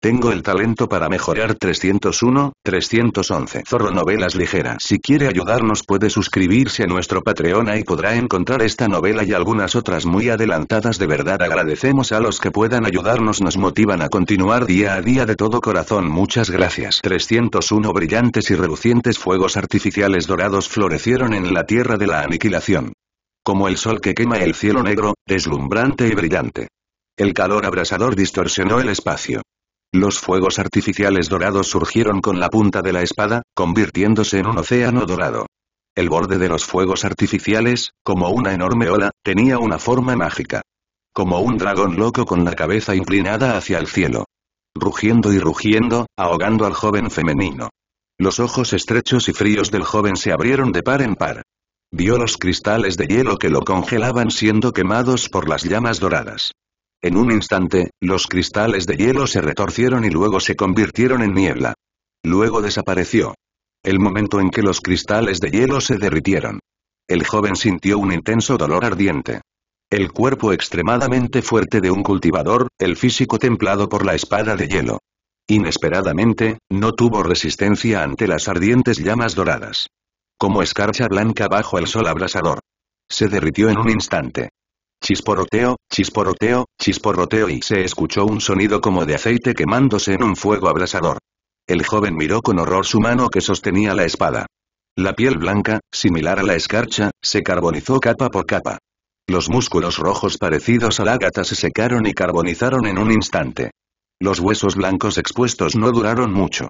Tengo el talento para mejorar 301, 311. Zorro Novelas Ligeras. Si quiere ayudarnos puede suscribirse a nuestro Patreon y podrá encontrar esta novela y algunas otras muy adelantadas. De verdad agradecemos a los que puedan ayudarnos, nos motivan a continuar día a día de todo corazón. Muchas gracias. 301 Brillantes y relucientes fuegos artificiales dorados florecieron en la tierra de la aniquilación. Como el sol que quema el cielo negro, deslumbrante y brillante. El calor abrasador distorsionó el espacio. Los fuegos artificiales dorados surgieron con la punta de la espada, convirtiéndose en un océano dorado. El borde de los fuegos artificiales, como una enorme ola, tenía una forma mágica. Como un dragón loco con la cabeza inclinada hacia el cielo. Rugiendo y rugiendo, ahogando al joven femenino. Los ojos estrechos y fríos del joven se abrieron de par en par. Vio los cristales de hielo que lo congelaban siendo quemados por las llamas doradas. En un instante, los cristales de hielo se retorcieron y luego se convirtieron en niebla. Luego desapareció. El momento en que los cristales de hielo se derritieron. El joven sintió un intenso dolor ardiente. El cuerpo extremadamente fuerte de un cultivador, el físico templado por la espada de hielo. Inesperadamente, no tuvo resistencia ante las ardientes llamas doradas. Como escarcha blanca bajo el sol abrasador. Se derritió en un instante. Chisporroteo, chisporroteo, chisporroteo y se escuchó un sonido como de aceite quemándose en un fuego abrasador. El joven miró con horror su mano que sostenía la espada. La piel blanca, similar a la escarcha, se carbonizó capa por capa. Los músculos rojos parecidos la ágata se secaron y carbonizaron en un instante. Los huesos blancos expuestos no duraron mucho.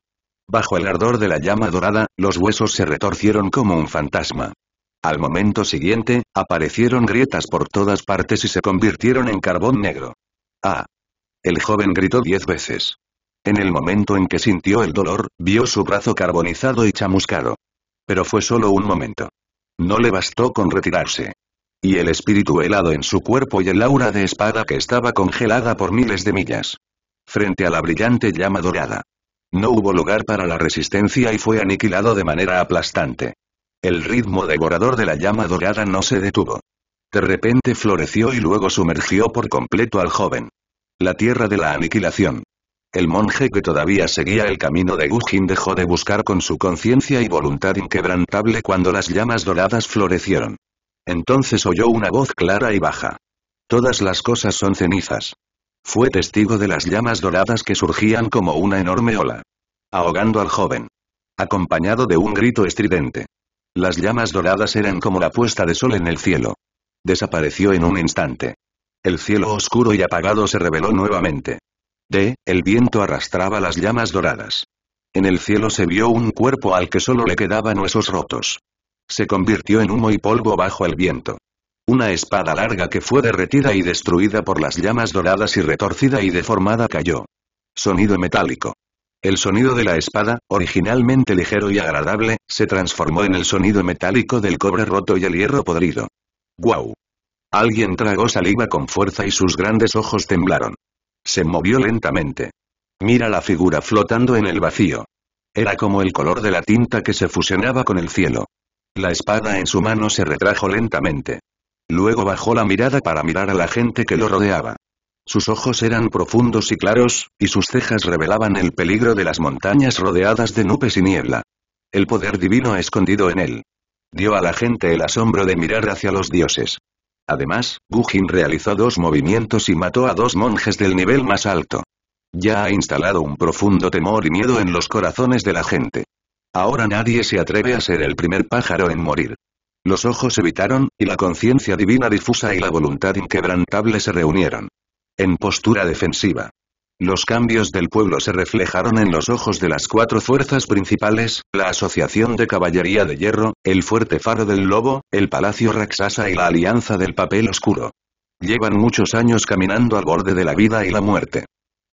Bajo el ardor de la llama dorada, los huesos se retorcieron como un fantasma. Al momento siguiente, aparecieron grietas por todas partes y se convirtieron en carbón negro. ¡Ah! El joven gritó diez veces. En el momento en que sintió el dolor, vio su brazo carbonizado y chamuscado. Pero fue solo un momento. No le bastó con retirarse. Y el espíritu helado en su cuerpo y el aura de espada que estaba congelada por miles de millas. Frente a la brillante llama dorada. No hubo lugar para la resistencia y fue aniquilado de manera aplastante. El ritmo devorador de la llama dorada no se detuvo. De repente floreció y luego sumergió por completo al joven. La tierra de la aniquilación. El monje que todavía seguía el camino de Gujin dejó de buscar con su conciencia y voluntad inquebrantable cuando las llamas doradas florecieron. Entonces oyó una voz clara y baja. Todas las cosas son cenizas. Fue testigo de las llamas doradas que surgían como una enorme ola. Ahogando al joven. Acompañado de un grito estridente. Las llamas doradas eran como la puesta de sol en el cielo. Desapareció en un instante. El cielo oscuro y apagado se reveló nuevamente. De, el viento arrastraba las llamas doradas. En el cielo se vio un cuerpo al que solo le quedaban huesos rotos. Se convirtió en humo y polvo bajo el viento. Una espada larga que fue derretida y destruida por las llamas doradas y retorcida y deformada cayó. Sonido metálico. El sonido de la espada, originalmente ligero y agradable, se transformó en el sonido metálico del cobre roto y el hierro podrido. ¡Guau! Alguien tragó saliva con fuerza y sus grandes ojos temblaron. Se movió lentamente. Mira la figura flotando en el vacío. Era como el color de la tinta que se fusionaba con el cielo. La espada en su mano se retrajo lentamente. Luego bajó la mirada para mirar a la gente que lo rodeaba. Sus ojos eran profundos y claros, y sus cejas revelaban el peligro de las montañas rodeadas de nubes y niebla. El poder divino escondido en él. Dio a la gente el asombro de mirar hacia los dioses. Además, Gujin realizó dos movimientos y mató a dos monjes del nivel más alto. Ya ha instalado un profundo temor y miedo en los corazones de la gente. Ahora nadie se atreve a ser el primer pájaro en morir. Los ojos evitaron, y la conciencia divina difusa y la voluntad inquebrantable se reunieron en postura defensiva. Los cambios del pueblo se reflejaron en los ojos de las cuatro fuerzas principales, la Asociación de Caballería de Hierro, el Fuerte Faro del Lobo, el Palacio Raxasa y la Alianza del Papel Oscuro. Llevan muchos años caminando al borde de la vida y la muerte.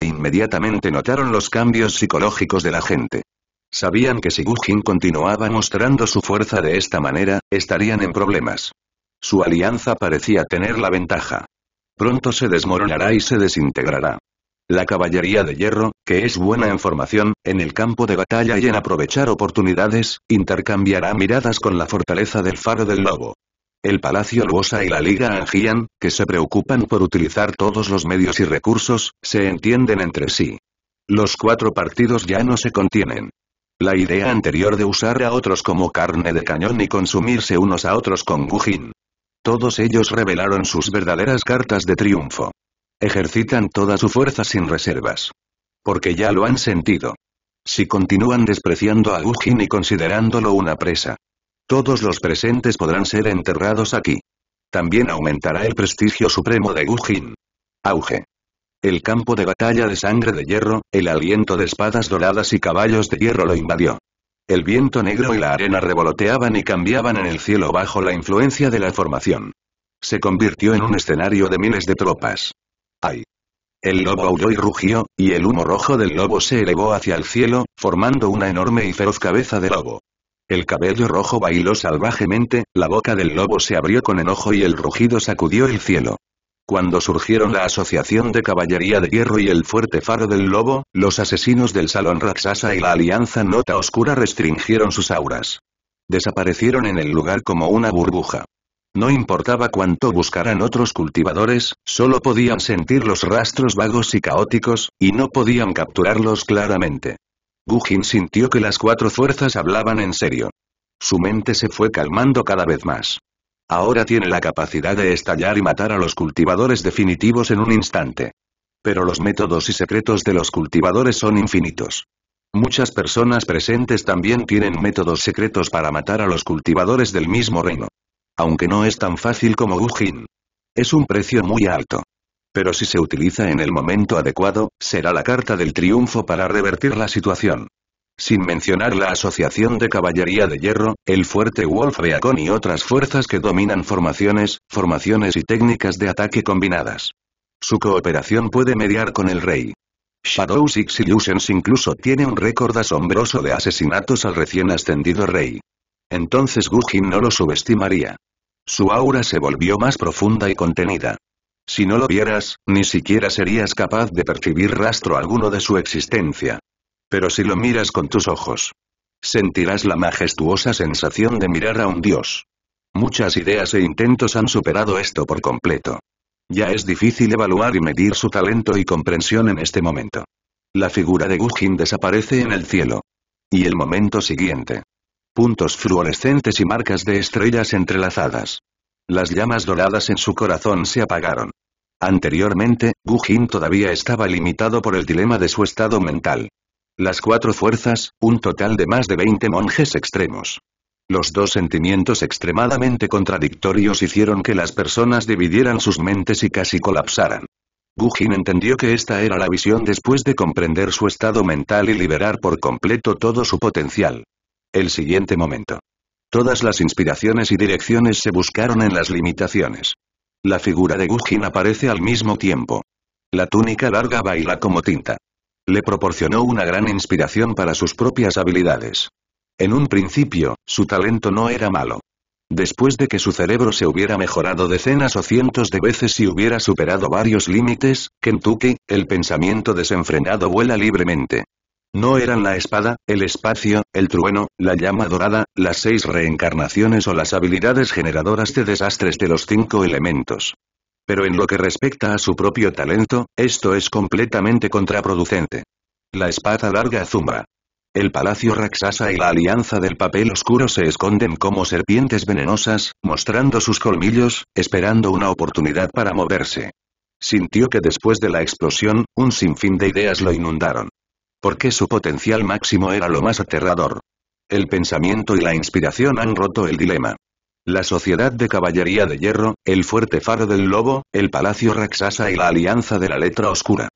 Inmediatamente notaron los cambios psicológicos de la gente. Sabían que si Gujin continuaba mostrando su fuerza de esta manera, estarían en problemas. Su alianza parecía tener la ventaja. Pronto se desmoronará y se desintegrará. La caballería de hierro, que es buena en formación, en el campo de batalla y en aprovechar oportunidades, intercambiará miradas con la fortaleza del faro del lobo. El Palacio Luosa y la Liga Angian, que se preocupan por utilizar todos los medios y recursos, se entienden entre sí. Los cuatro partidos ya no se contienen. La idea anterior de usar a otros como carne de cañón y consumirse unos a otros con gujín. Todos ellos revelaron sus verdaderas cartas de triunfo. Ejercitan toda su fuerza sin reservas. Porque ya lo han sentido. Si continúan despreciando a Gujin y considerándolo una presa. Todos los presentes podrán ser enterrados aquí. También aumentará el prestigio supremo de Gujin. Auge. El campo de batalla de sangre de hierro, el aliento de espadas doradas y caballos de hierro lo invadió. El viento negro y la arena revoloteaban y cambiaban en el cielo bajo la influencia de la formación. Se convirtió en un escenario de miles de tropas. ¡Ay! El lobo aulló y rugió, y el humo rojo del lobo se elevó hacia el cielo, formando una enorme y feroz cabeza de lobo. El cabello rojo bailó salvajemente, la boca del lobo se abrió con enojo y el rugido sacudió el cielo. Cuando surgieron la Asociación de Caballería de Hierro y el Fuerte Faro del Lobo, los asesinos del Salón Raksasa y la Alianza Nota Oscura restringieron sus auras. Desaparecieron en el lugar como una burbuja. No importaba cuánto buscaran otros cultivadores, solo podían sentir los rastros vagos y caóticos, y no podían capturarlos claramente. Gujin sintió que las cuatro fuerzas hablaban en serio. Su mente se fue calmando cada vez más. Ahora tiene la capacidad de estallar y matar a los cultivadores definitivos en un instante. Pero los métodos y secretos de los cultivadores son infinitos. Muchas personas presentes también tienen métodos secretos para matar a los cultivadores del mismo reino. Aunque no es tan fácil como Gujin. Es un precio muy alto. Pero si se utiliza en el momento adecuado, será la carta del triunfo para revertir la situación. Sin mencionar la Asociación de Caballería de Hierro, el Fuerte Wolf Beacon y otras fuerzas que dominan formaciones, formaciones y técnicas de ataque combinadas. Su cooperación puede mediar con el rey. Shadow Six incluso tiene un récord asombroso de asesinatos al recién ascendido rey. Entonces Gugin no lo subestimaría. Su aura se volvió más profunda y contenida. Si no lo vieras, ni siquiera serías capaz de percibir rastro alguno de su existencia. Pero si lo miras con tus ojos, sentirás la majestuosa sensación de mirar a un dios. Muchas ideas e intentos han superado esto por completo. Ya es difícil evaluar y medir su talento y comprensión en este momento. La figura de Gugin desaparece en el cielo. Y el momento siguiente. Puntos fluorescentes y marcas de estrellas entrelazadas. Las llamas doradas en su corazón se apagaron. Anteriormente, Gujin todavía estaba limitado por el dilema de su estado mental. Las cuatro fuerzas, un total de más de 20 monjes extremos. Los dos sentimientos extremadamente contradictorios hicieron que las personas dividieran sus mentes y casi colapsaran. Gujin entendió que esta era la visión después de comprender su estado mental y liberar por completo todo su potencial. El siguiente momento. Todas las inspiraciones y direcciones se buscaron en las limitaciones. La figura de Gujin aparece al mismo tiempo. La túnica larga baila como tinta. Le proporcionó una gran inspiración para sus propias habilidades. En un principio, su talento no era malo. Después de que su cerebro se hubiera mejorado decenas o cientos de veces y hubiera superado varios límites, Kentucky, el pensamiento desenfrenado vuela libremente. No eran la espada, el espacio, el trueno, la llama dorada, las seis reencarnaciones o las habilidades generadoras de desastres de los cinco elementos. Pero en lo que respecta a su propio talento, esto es completamente contraproducente. La espada larga zumba. El palacio raxasa y la alianza del papel oscuro se esconden como serpientes venenosas, mostrando sus colmillos, esperando una oportunidad para moverse. Sintió que después de la explosión, un sinfín de ideas lo inundaron. Porque su potencial máximo era lo más aterrador. El pensamiento y la inspiración han roto el dilema. La Sociedad de Caballería de Hierro, el Fuerte Faro del Lobo, el Palacio Raxasa y la Alianza de la Letra Oscura.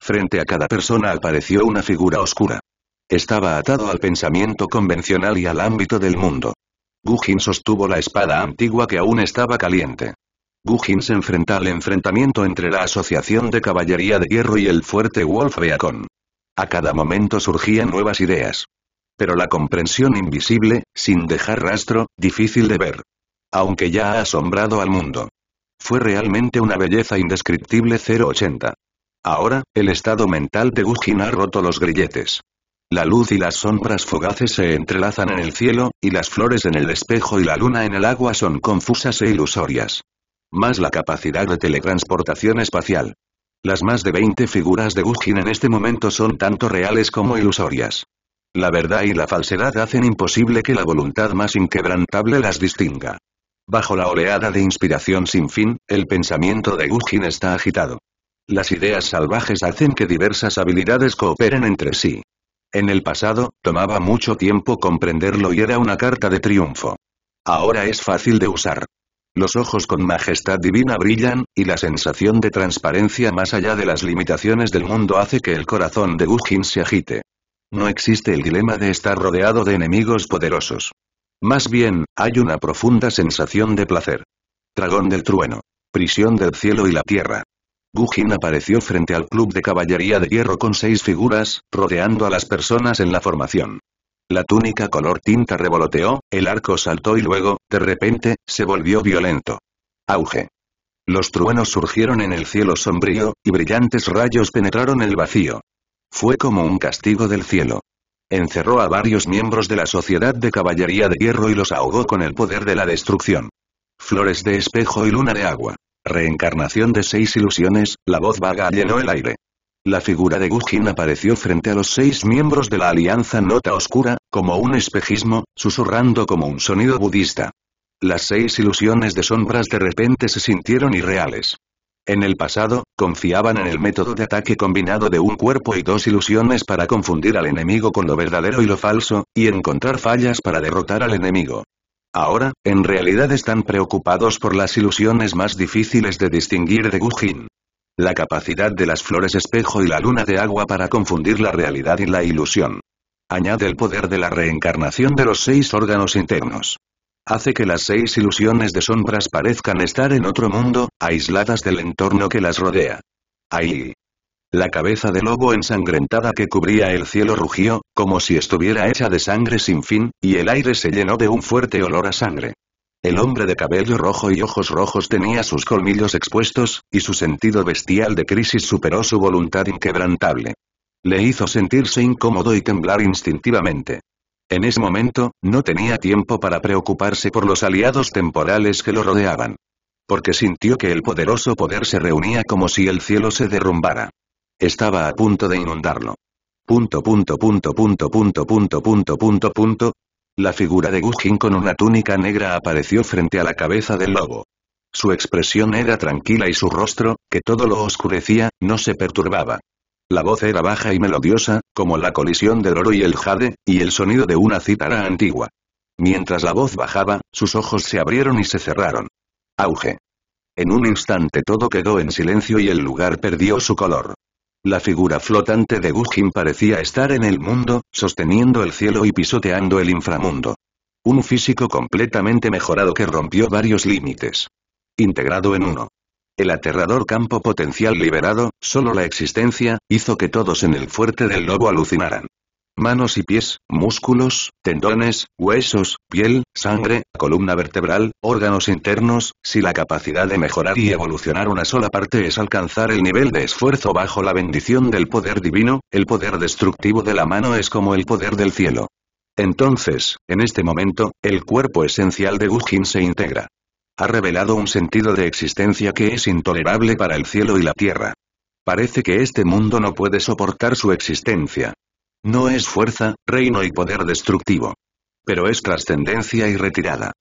Frente a cada persona apareció una figura oscura. Estaba atado al pensamiento convencional y al ámbito del mundo. Gujin sostuvo la espada antigua que aún estaba caliente. Gujin se enfrenta al enfrentamiento entre la Asociación de Caballería de Hierro y el Fuerte Wolf Beacon. A cada momento surgían nuevas ideas. Pero la comprensión invisible, sin dejar rastro, difícil de ver, aunque ya ha asombrado al mundo. Fue realmente una belleza indescriptible 080. Ahora, el estado mental de Gujin ha roto los grilletes. La luz y las sombras fugaces se entrelazan en el cielo, y las flores en el espejo y la luna en el agua son confusas e ilusorias. Más la capacidad de teletransportación espacial. Las más de 20 figuras de Gujin en este momento son tanto reales como ilusorias. La verdad y la falsedad hacen imposible que la voluntad más inquebrantable las distinga. Bajo la oleada de inspiración sin fin, el pensamiento de Gujin está agitado. Las ideas salvajes hacen que diversas habilidades cooperen entre sí. En el pasado, tomaba mucho tiempo comprenderlo y era una carta de triunfo. Ahora es fácil de usar. Los ojos con majestad divina brillan, y la sensación de transparencia más allá de las limitaciones del mundo hace que el corazón de Gujin se agite. No existe el dilema de estar rodeado de enemigos poderosos. Más bien, hay una profunda sensación de placer. Dragón del trueno. Prisión del cielo y la tierra. Gugin apareció frente al club de caballería de hierro con seis figuras, rodeando a las personas en la formación. La túnica color tinta revoloteó, el arco saltó y luego, de repente, se volvió violento. Auge. Los truenos surgieron en el cielo sombrío, y brillantes rayos penetraron el vacío. Fue como un castigo del cielo. Encerró a varios miembros de la Sociedad de Caballería de Hierro y los ahogó con el poder de la destrucción. Flores de espejo y luna de agua. Reencarnación de seis ilusiones, la voz vaga llenó el aire. La figura de gujin apareció frente a los seis miembros de la Alianza Nota Oscura, como un espejismo, susurrando como un sonido budista. Las seis ilusiones de sombras de repente se sintieron irreales. En el pasado, Confiaban en el método de ataque combinado de un cuerpo y dos ilusiones para confundir al enemigo con lo verdadero y lo falso, y encontrar fallas para derrotar al enemigo. Ahora, en realidad están preocupados por las ilusiones más difíciles de distinguir de Gujin. La capacidad de las flores espejo y la luna de agua para confundir la realidad y la ilusión. Añade el poder de la reencarnación de los seis órganos internos. Hace que las seis ilusiones de sombras parezcan estar en otro mundo, aisladas del entorno que las rodea. Ahí. La cabeza de lobo ensangrentada que cubría el cielo rugió, como si estuviera hecha de sangre sin fin, y el aire se llenó de un fuerte olor a sangre. El hombre de cabello rojo y ojos rojos tenía sus colmillos expuestos, y su sentido bestial de crisis superó su voluntad inquebrantable. Le hizo sentirse incómodo y temblar instintivamente. En ese momento, no tenía tiempo para preocuparse por los aliados temporales que lo rodeaban. Porque sintió que el poderoso poder se reunía como si el cielo se derrumbara. Estaba a punto de inundarlo. Punto punto punto punto punto punto punto punto La figura de Gujin con una túnica negra apareció frente a la cabeza del lobo. Su expresión era tranquila y su rostro, que todo lo oscurecía, no se perturbaba. La voz era baja y melodiosa, como la colisión del oro y el jade, y el sonido de una cítara antigua. Mientras la voz bajaba, sus ojos se abrieron y se cerraron. Auge. En un instante todo quedó en silencio y el lugar perdió su color. La figura flotante de Gujin parecía estar en el mundo, sosteniendo el cielo y pisoteando el inframundo. Un físico completamente mejorado que rompió varios límites. Integrado en uno. El aterrador campo potencial liberado, solo la existencia, hizo que todos en el fuerte del lobo alucinaran. Manos y pies, músculos, tendones, huesos, piel, sangre, columna vertebral, órganos internos, si la capacidad de mejorar y evolucionar una sola parte es alcanzar el nivel de esfuerzo bajo la bendición del poder divino, el poder destructivo de la mano es como el poder del cielo. Entonces, en este momento, el cuerpo esencial de Gujin se integra. Ha revelado un sentido de existencia que es intolerable para el cielo y la tierra. Parece que este mundo no puede soportar su existencia. No es fuerza, reino y poder destructivo. Pero es trascendencia y retirada.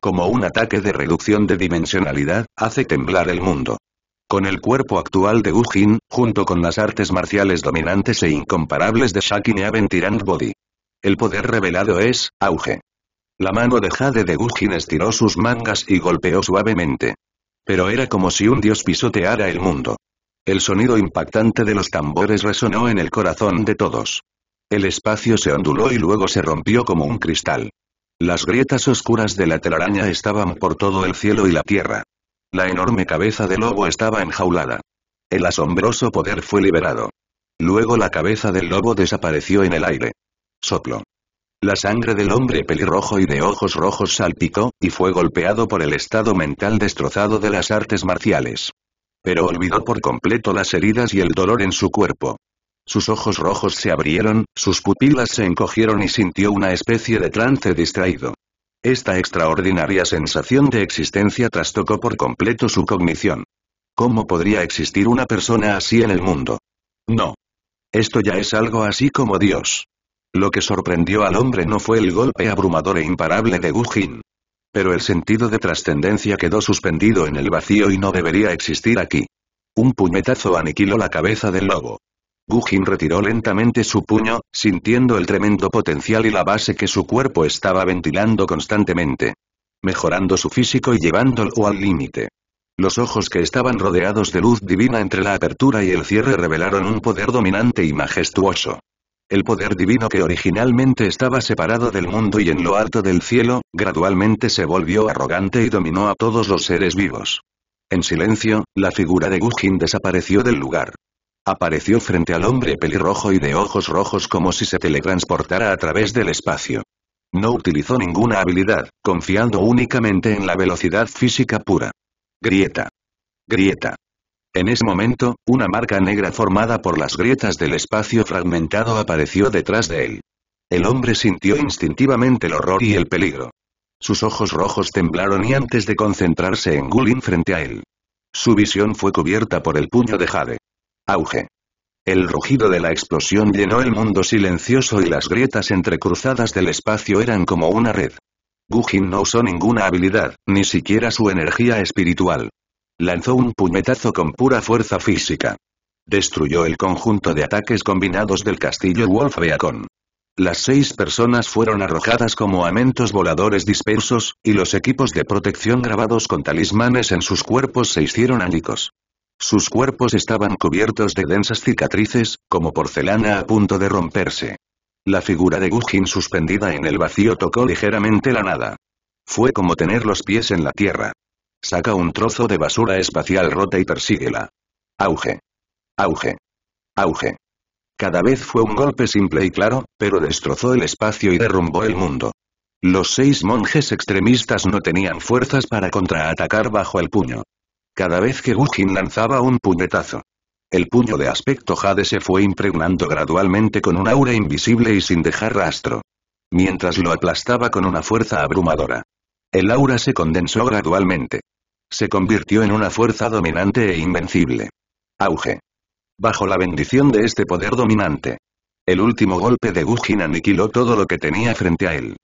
Como un ataque de reducción de dimensionalidad, hace temblar el mundo. Con el cuerpo actual de Ujin, junto con las artes marciales dominantes e incomparables de Shakin y Aventirant Body. El poder revelado es, auge. La mano de Jade de Gujin estiró sus mangas y golpeó suavemente. Pero era como si un dios pisoteara el mundo. El sonido impactante de los tambores resonó en el corazón de todos. El espacio se onduló y luego se rompió como un cristal. Las grietas oscuras de la telaraña estaban por todo el cielo y la tierra. La enorme cabeza del lobo estaba enjaulada. El asombroso poder fue liberado. Luego la cabeza del lobo desapareció en el aire. Soplo. La sangre del hombre pelirrojo y de ojos rojos salpicó, y fue golpeado por el estado mental destrozado de las artes marciales. Pero olvidó por completo las heridas y el dolor en su cuerpo. Sus ojos rojos se abrieron, sus pupilas se encogieron y sintió una especie de trance distraído. Esta extraordinaria sensación de existencia trastocó por completo su cognición. ¿Cómo podría existir una persona así en el mundo? No. Esto ya es algo así como Dios. Lo que sorprendió al hombre no fue el golpe abrumador e imparable de Gujin. Pero el sentido de trascendencia quedó suspendido en el vacío y no debería existir aquí. Un puñetazo aniquiló la cabeza del lobo. Gujin retiró lentamente su puño, sintiendo el tremendo potencial y la base que su cuerpo estaba ventilando constantemente. Mejorando su físico y llevándolo al límite. Los ojos que estaban rodeados de luz divina entre la apertura y el cierre revelaron un poder dominante y majestuoso. El poder divino que originalmente estaba separado del mundo y en lo alto del cielo, gradualmente se volvió arrogante y dominó a todos los seres vivos. En silencio, la figura de Gujin desapareció del lugar. Apareció frente al hombre pelirrojo y de ojos rojos como si se teletransportara a través del espacio. No utilizó ninguna habilidad, confiando únicamente en la velocidad física pura. Grieta. Grieta. En ese momento, una marca negra formada por las grietas del espacio fragmentado apareció detrás de él. El hombre sintió instintivamente el horror y el peligro. Sus ojos rojos temblaron y antes de concentrarse en Gulin frente a él. Su visión fue cubierta por el puño de Jade. Auge. El rugido de la explosión llenó el mundo silencioso y las grietas entrecruzadas del espacio eran como una red. Gugin no usó ninguna habilidad, ni siquiera su energía espiritual. Lanzó un puñetazo con pura fuerza física. Destruyó el conjunto de ataques combinados del castillo Wolf Beacon. Las seis personas fueron arrojadas como amentos voladores dispersos, y los equipos de protección grabados con talismanes en sus cuerpos se hicieron ánicos Sus cuerpos estaban cubiertos de densas cicatrices, como porcelana a punto de romperse. La figura de Gugin suspendida en el vacío tocó ligeramente la nada. Fue como tener los pies en la tierra. Saca un trozo de basura espacial rota y persíguela. Auge. Auge. Auge. Cada vez fue un golpe simple y claro, pero destrozó el espacio y derrumbó el mundo. Los seis monjes extremistas no tenían fuerzas para contraatacar bajo el puño. Cada vez que Gujin lanzaba un puñetazo, el puño de aspecto jade se fue impregnando gradualmente con un aura invisible y sin dejar rastro. Mientras lo aplastaba con una fuerza abrumadora. El aura se condensó gradualmente. Se convirtió en una fuerza dominante e invencible. Auge. Bajo la bendición de este poder dominante. El último golpe de Gujin aniquiló todo lo que tenía frente a él.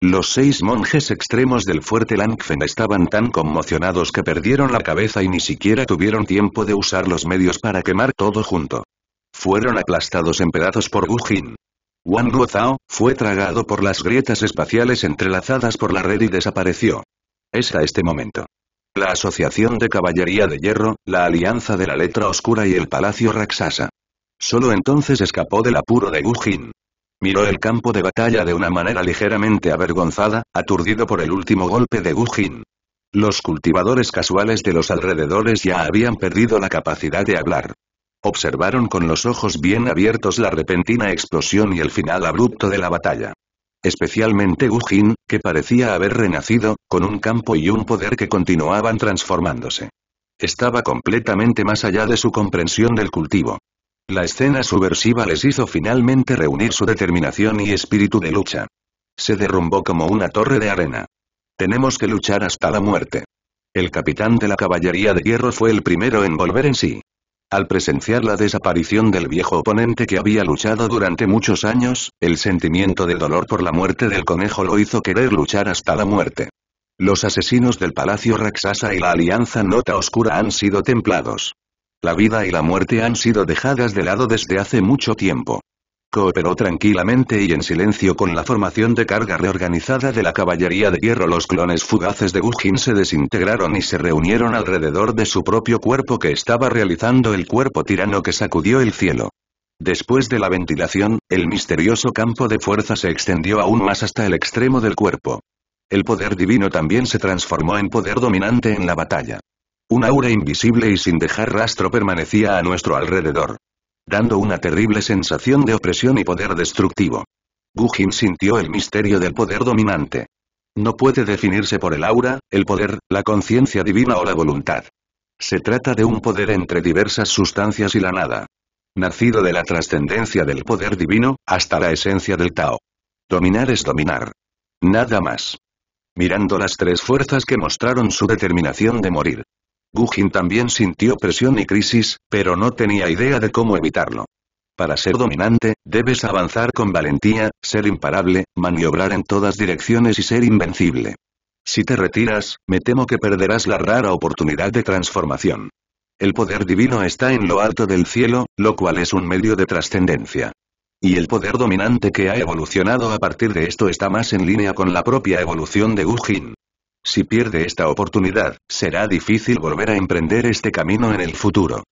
Los seis monjes extremos del fuerte Langfen estaban tan conmocionados que perdieron la cabeza y ni siquiera tuvieron tiempo de usar los medios para quemar todo junto. Fueron aplastados en pedazos por Gujin. Wang Guozhao, fue tragado por las grietas espaciales entrelazadas por la red y desapareció. Es a este momento. La Asociación de Caballería de Hierro, la Alianza de la Letra Oscura y el Palacio Raksasa. Solo entonces escapó del apuro de Gujin. Miró el campo de batalla de una manera ligeramente avergonzada, aturdido por el último golpe de Gujin. Los cultivadores casuales de los alrededores ya habían perdido la capacidad de hablar. Observaron con los ojos bien abiertos la repentina explosión y el final abrupto de la batalla. Especialmente Gujin, que parecía haber renacido, con un campo y un poder que continuaban transformándose. Estaba completamente más allá de su comprensión del cultivo. La escena subversiva les hizo finalmente reunir su determinación y espíritu de lucha. Se derrumbó como una torre de arena. Tenemos que luchar hasta la muerte. El capitán de la caballería de hierro fue el primero en volver en sí. Al presenciar la desaparición del viejo oponente que había luchado durante muchos años, el sentimiento de dolor por la muerte del conejo lo hizo querer luchar hasta la muerte. Los asesinos del Palacio Raksasa y la Alianza Nota Oscura han sido templados. La vida y la muerte han sido dejadas de lado desde hace mucho tiempo cooperó tranquilamente y en silencio con la formación de carga reorganizada de la caballería de hierro. Los clones fugaces de Gujin se desintegraron y se reunieron alrededor de su propio cuerpo que estaba realizando el cuerpo tirano que sacudió el cielo. Después de la ventilación, el misterioso campo de fuerza se extendió aún más hasta el extremo del cuerpo. El poder divino también se transformó en poder dominante en la batalla. Un aura invisible y sin dejar rastro permanecía a nuestro alrededor dando una terrible sensación de opresión y poder destructivo. Gujin sintió el misterio del poder dominante. No puede definirse por el aura, el poder, la conciencia divina o la voluntad. Se trata de un poder entre diversas sustancias y la nada. Nacido de la trascendencia del poder divino, hasta la esencia del Tao. Dominar es dominar. Nada más. Mirando las tres fuerzas que mostraron su determinación de morir, Gugin también sintió presión y crisis, pero no tenía idea de cómo evitarlo. Para ser dominante, debes avanzar con valentía, ser imparable, maniobrar en todas direcciones y ser invencible. Si te retiras, me temo que perderás la rara oportunidad de transformación. El poder divino está en lo alto del cielo, lo cual es un medio de trascendencia. Y el poder dominante que ha evolucionado a partir de esto está más en línea con la propia evolución de Gujin. Si pierde esta oportunidad, será difícil volver a emprender este camino en el futuro.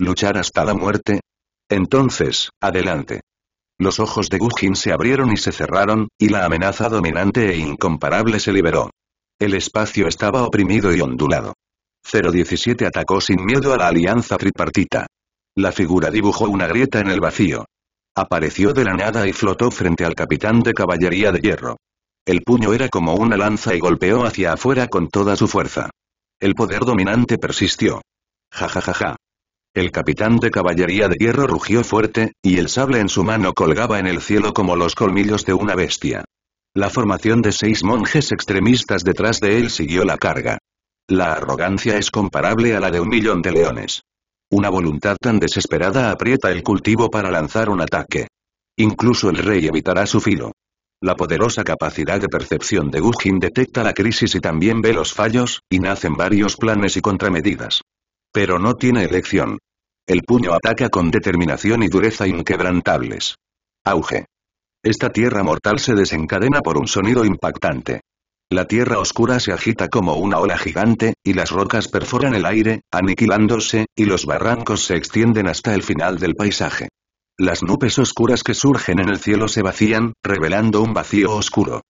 ¿Luchar hasta la muerte? Entonces, adelante. Los ojos de Gujin se abrieron y se cerraron, y la amenaza dominante e incomparable se liberó. El espacio estaba oprimido y ondulado. 017 atacó sin miedo a la alianza tripartita. La figura dibujó una grieta en el vacío. Apareció de la nada y flotó frente al capitán de caballería de hierro. El puño era como una lanza y golpeó hacia afuera con toda su fuerza. El poder dominante persistió. Ja ja ja El capitán de caballería de hierro rugió fuerte, y el sable en su mano colgaba en el cielo como los colmillos de una bestia. La formación de seis monjes extremistas detrás de él siguió la carga. La arrogancia es comparable a la de un millón de leones. Una voluntad tan desesperada aprieta el cultivo para lanzar un ataque. Incluso el rey evitará su filo. La poderosa capacidad de percepción de Gugin detecta la crisis y también ve los fallos, y nacen varios planes y contramedidas. Pero no tiene elección. El puño ataca con determinación y dureza inquebrantables. Auge. Esta tierra mortal se desencadena por un sonido impactante. La tierra oscura se agita como una ola gigante, y las rocas perforan el aire, aniquilándose, y los barrancos se extienden hasta el final del paisaje. Las nubes oscuras que surgen en el cielo se vacían, revelando un vacío oscuro.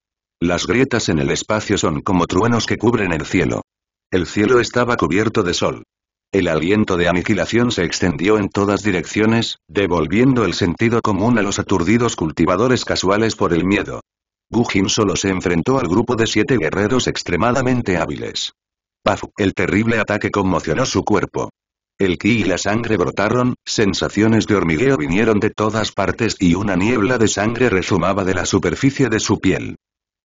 Las grietas en el espacio son como truenos que cubren el cielo. El cielo estaba cubierto de sol. El aliento de aniquilación se extendió en todas direcciones, devolviendo el sentido común a los aturdidos cultivadores casuales por el miedo. Gujin solo se enfrentó al grupo de siete guerreros extremadamente hábiles. Paf, el terrible ataque conmocionó su cuerpo. El ki y la sangre brotaron, sensaciones de hormigueo vinieron de todas partes y una niebla de sangre resumaba de la superficie de su piel.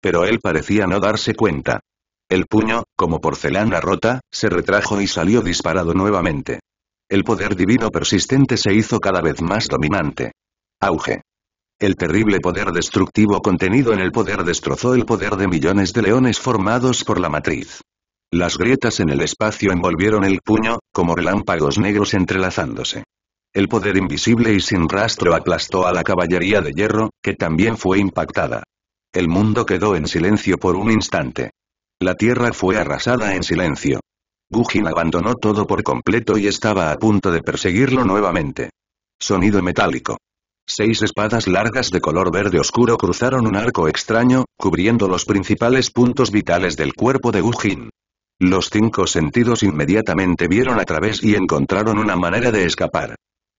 Pero él parecía no darse cuenta. El puño, como porcelana rota, se retrajo y salió disparado nuevamente. El poder divino persistente se hizo cada vez más dominante. Auge. El terrible poder destructivo contenido en el poder destrozó el poder de millones de leones formados por la matriz. Las grietas en el espacio envolvieron el puño, como relámpagos negros entrelazándose. El poder invisible y sin rastro aplastó a la caballería de hierro, que también fue impactada. El mundo quedó en silencio por un instante. La tierra fue arrasada en silencio. Gugin abandonó todo por completo y estaba a punto de perseguirlo nuevamente. Sonido metálico. Seis espadas largas de color verde oscuro cruzaron un arco extraño, cubriendo los principales puntos vitales del cuerpo de Gugin. Los cinco sentidos inmediatamente vieron a través y encontraron una manera de escapar.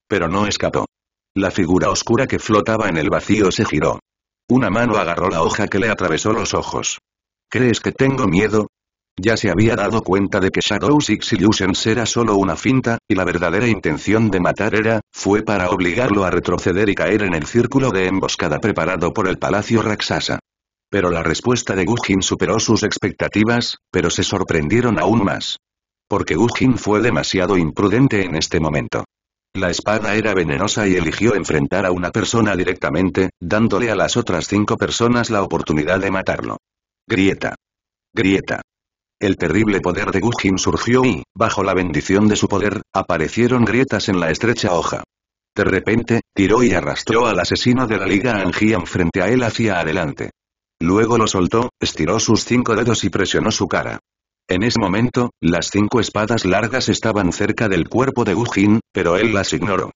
Pero no escapó. La figura oscura que flotaba en el vacío se giró. Una mano agarró la hoja que le atravesó los ojos. ¿Crees que tengo miedo? Ya se había dado cuenta de que Shadow Six Illusions era solo una finta, y la verdadera intención de matar era, fue para obligarlo a retroceder y caer en el círculo de emboscada preparado por el Palacio Raxasa. Pero la respuesta de Jin superó sus expectativas, pero se sorprendieron aún más. Porque Jin fue demasiado imprudente en este momento. La espada era venenosa y eligió enfrentar a una persona directamente, dándole a las otras cinco personas la oportunidad de matarlo. Grieta. Grieta. El terrible poder de Jin surgió y, bajo la bendición de su poder, aparecieron grietas en la estrecha hoja. De repente, tiró y arrastró al asesino de la Liga Angian frente a él hacia adelante. Luego lo soltó, estiró sus cinco dedos y presionó su cara. En ese momento, las cinco espadas largas estaban cerca del cuerpo de Gujin, pero él las ignoró.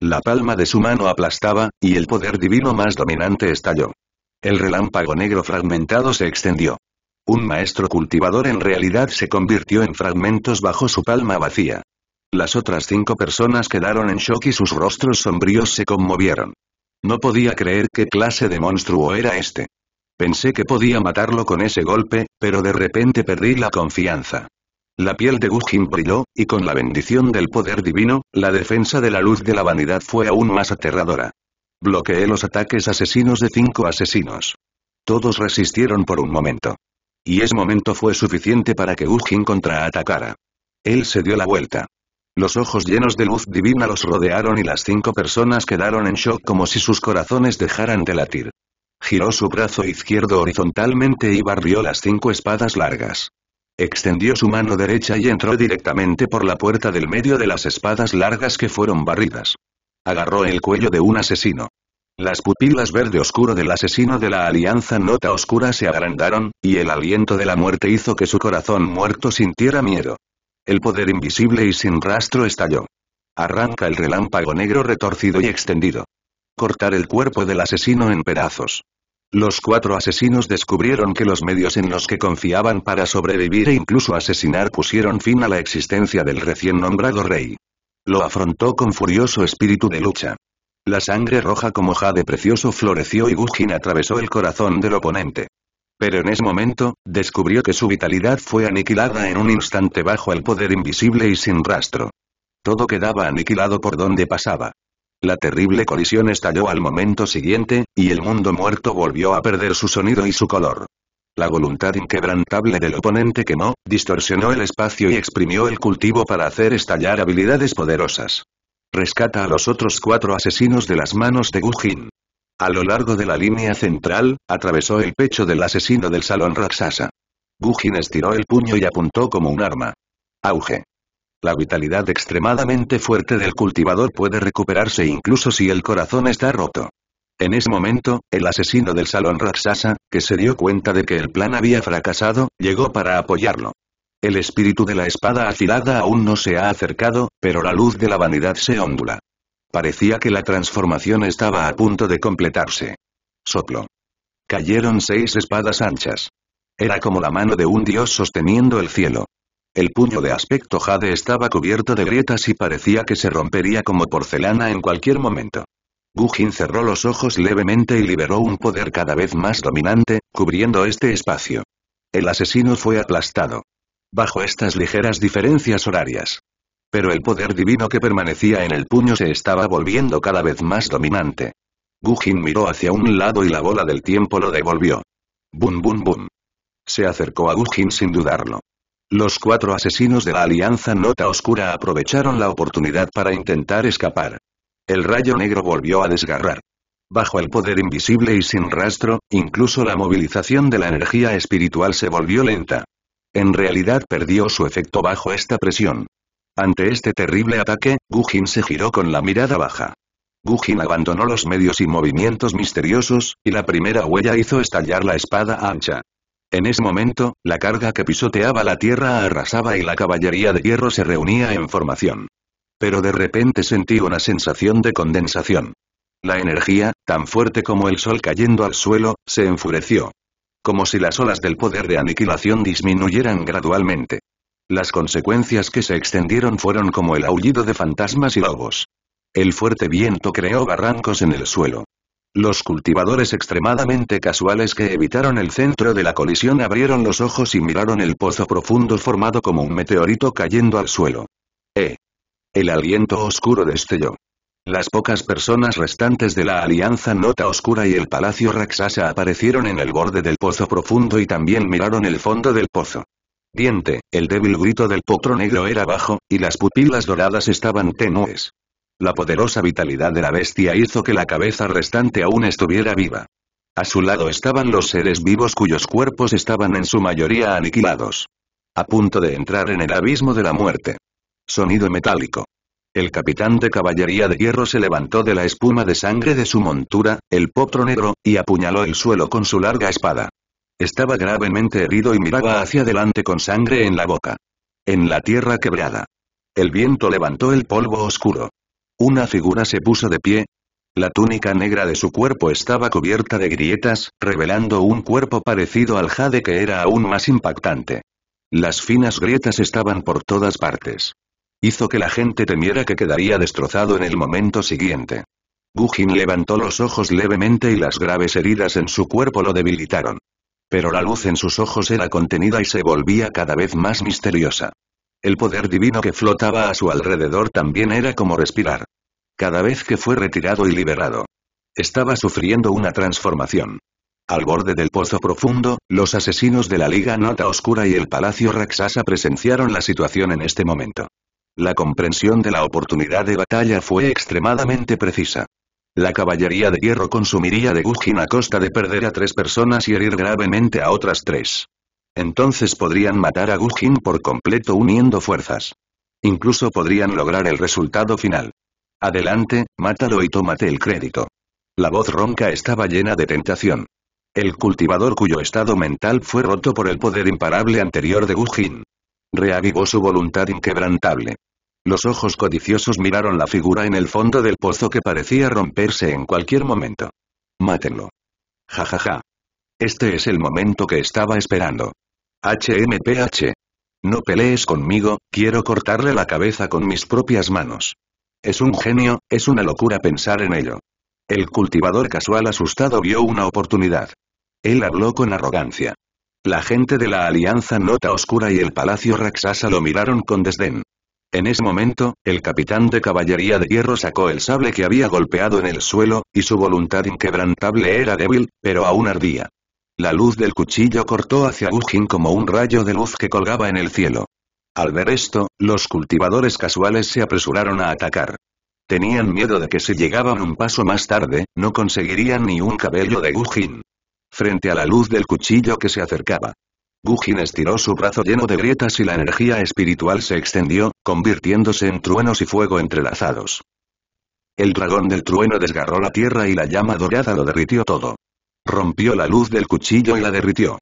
La palma de su mano aplastaba, y el poder divino más dominante estalló. El relámpago negro fragmentado se extendió. Un maestro cultivador en realidad se convirtió en fragmentos bajo su palma vacía. Las otras cinco personas quedaron en shock y sus rostros sombríos se conmovieron. No podía creer qué clase de monstruo era este. Pensé que podía matarlo con ese golpe, pero de repente perdí la confianza. La piel de Gujin brilló, y con la bendición del poder divino, la defensa de la luz de la vanidad fue aún más aterradora. Bloqueé los ataques asesinos de cinco asesinos. Todos resistieron por un momento. Y ese momento fue suficiente para que Gujin contraatacara. Él se dio la vuelta. Los ojos llenos de luz divina los rodearon y las cinco personas quedaron en shock como si sus corazones dejaran de latir. Giró su brazo izquierdo horizontalmente y barrió las cinco espadas largas. Extendió su mano derecha y entró directamente por la puerta del medio de las espadas largas que fueron barridas. Agarró el cuello de un asesino. Las pupilas verde oscuro del asesino de la Alianza Nota Oscura se agrandaron, y el aliento de la muerte hizo que su corazón muerto sintiera miedo. El poder invisible y sin rastro estalló. Arranca el relámpago negro retorcido y extendido cortar el cuerpo del asesino en pedazos. Los cuatro asesinos descubrieron que los medios en los que confiaban para sobrevivir e incluso asesinar pusieron fin a la existencia del recién nombrado rey. Lo afrontó con furioso espíritu de lucha. La sangre roja como jade precioso floreció y Gujin atravesó el corazón del oponente. Pero en ese momento, descubrió que su vitalidad fue aniquilada en un instante bajo el poder invisible y sin rastro. Todo quedaba aniquilado por donde pasaba. La terrible colisión estalló al momento siguiente, y el mundo muerto volvió a perder su sonido y su color. La voluntad inquebrantable del oponente quemó, distorsionó el espacio y exprimió el cultivo para hacer estallar habilidades poderosas. Rescata a los otros cuatro asesinos de las manos de Gujin. A lo largo de la línea central, atravesó el pecho del asesino del salón Raksasa. Gujin estiró el puño y apuntó como un arma. Auge. La vitalidad extremadamente fuerte del cultivador puede recuperarse incluso si el corazón está roto. En ese momento, el asesino del salón Raksasa, que se dio cuenta de que el plan había fracasado, llegó para apoyarlo. El espíritu de la espada afilada aún no se ha acercado, pero la luz de la vanidad se ondula. Parecía que la transformación estaba a punto de completarse. Soplo. Cayeron seis espadas anchas. Era como la mano de un dios sosteniendo el cielo. El puño de aspecto jade estaba cubierto de grietas y parecía que se rompería como porcelana en cualquier momento. Gujin cerró los ojos levemente y liberó un poder cada vez más dominante, cubriendo este espacio. El asesino fue aplastado. Bajo estas ligeras diferencias horarias. Pero el poder divino que permanecía en el puño se estaba volviendo cada vez más dominante. Gujin miró hacia un lado y la bola del tiempo lo devolvió. Bum bum bum. Se acercó a Gujin sin dudarlo. Los cuatro asesinos de la Alianza Nota Oscura aprovecharon la oportunidad para intentar escapar. El rayo negro volvió a desgarrar. Bajo el poder invisible y sin rastro, incluso la movilización de la energía espiritual se volvió lenta. En realidad perdió su efecto bajo esta presión. Ante este terrible ataque, Gujin se giró con la mirada baja. Gujin abandonó los medios y movimientos misteriosos, y la primera huella hizo estallar la espada ancha. En ese momento, la carga que pisoteaba la tierra arrasaba y la caballería de hierro se reunía en formación. Pero de repente sentí una sensación de condensación. La energía, tan fuerte como el sol cayendo al suelo, se enfureció. Como si las olas del poder de aniquilación disminuyeran gradualmente. Las consecuencias que se extendieron fueron como el aullido de fantasmas y lobos. El fuerte viento creó barrancos en el suelo, los cultivadores extremadamente casuales que evitaron el centro de la colisión abrieron los ojos y miraron el pozo profundo formado como un meteorito cayendo al suelo. ¡Eh! El aliento oscuro destelló. Las pocas personas restantes de la Alianza Nota Oscura y el Palacio Raxasa aparecieron en el borde del pozo profundo y también miraron el fondo del pozo. Diente, el débil grito del potro negro era bajo, y las pupilas doradas estaban tenues. La poderosa vitalidad de la bestia hizo que la cabeza restante aún estuviera viva. A su lado estaban los seres vivos cuyos cuerpos estaban en su mayoría aniquilados. A punto de entrar en el abismo de la muerte. Sonido metálico. El capitán de caballería de hierro se levantó de la espuma de sangre de su montura, el popro negro, y apuñaló el suelo con su larga espada. Estaba gravemente herido y miraba hacia adelante con sangre en la boca. En la tierra quebrada. El viento levantó el polvo oscuro. Una figura se puso de pie. La túnica negra de su cuerpo estaba cubierta de grietas, revelando un cuerpo parecido al jade que era aún más impactante. Las finas grietas estaban por todas partes. Hizo que la gente temiera que quedaría destrozado en el momento siguiente. Gujin levantó los ojos levemente y las graves heridas en su cuerpo lo debilitaron. Pero la luz en sus ojos era contenida y se volvía cada vez más misteriosa. El poder divino que flotaba a su alrededor también era como respirar. Cada vez que fue retirado y liberado, estaba sufriendo una transformación. Al borde del pozo profundo, los asesinos de la Liga Nota Oscura y el Palacio Raxasa presenciaron la situación en este momento. La comprensión de la oportunidad de batalla fue extremadamente precisa. La caballería de hierro consumiría de Gujin a costa de perder a tres personas y herir gravemente a otras tres. Entonces podrían matar a Gu por completo uniendo fuerzas. Incluso podrían lograr el resultado final. Adelante, mátalo y tómate el crédito. La voz ronca estaba llena de tentación. El cultivador cuyo estado mental fue roto por el poder imparable anterior de Gu Reavivó su voluntad inquebrantable. Los ojos codiciosos miraron la figura en el fondo del pozo que parecía romperse en cualquier momento. Mátenlo. Ja ja ja. Este es el momento que estaba esperando. HMPH. No pelees conmigo, quiero cortarle la cabeza con mis propias manos. Es un genio, es una locura pensar en ello. El cultivador casual asustado vio una oportunidad. Él habló con arrogancia. La gente de la Alianza Nota Oscura y el Palacio Raxasa lo miraron con desdén. En ese momento, el capitán de caballería de hierro sacó el sable que había golpeado en el suelo, y su voluntad inquebrantable era débil, pero aún ardía. La luz del cuchillo cortó hacia Gugin como un rayo de luz que colgaba en el cielo. Al ver esto, los cultivadores casuales se apresuraron a atacar. Tenían miedo de que si llegaban un paso más tarde, no conseguirían ni un cabello de Gujin. Frente a la luz del cuchillo que se acercaba. Gujin estiró su brazo lleno de grietas y la energía espiritual se extendió, convirtiéndose en truenos y fuego entrelazados. El dragón del trueno desgarró la tierra y la llama dorada lo derritió todo. Rompió la luz del cuchillo y la derritió.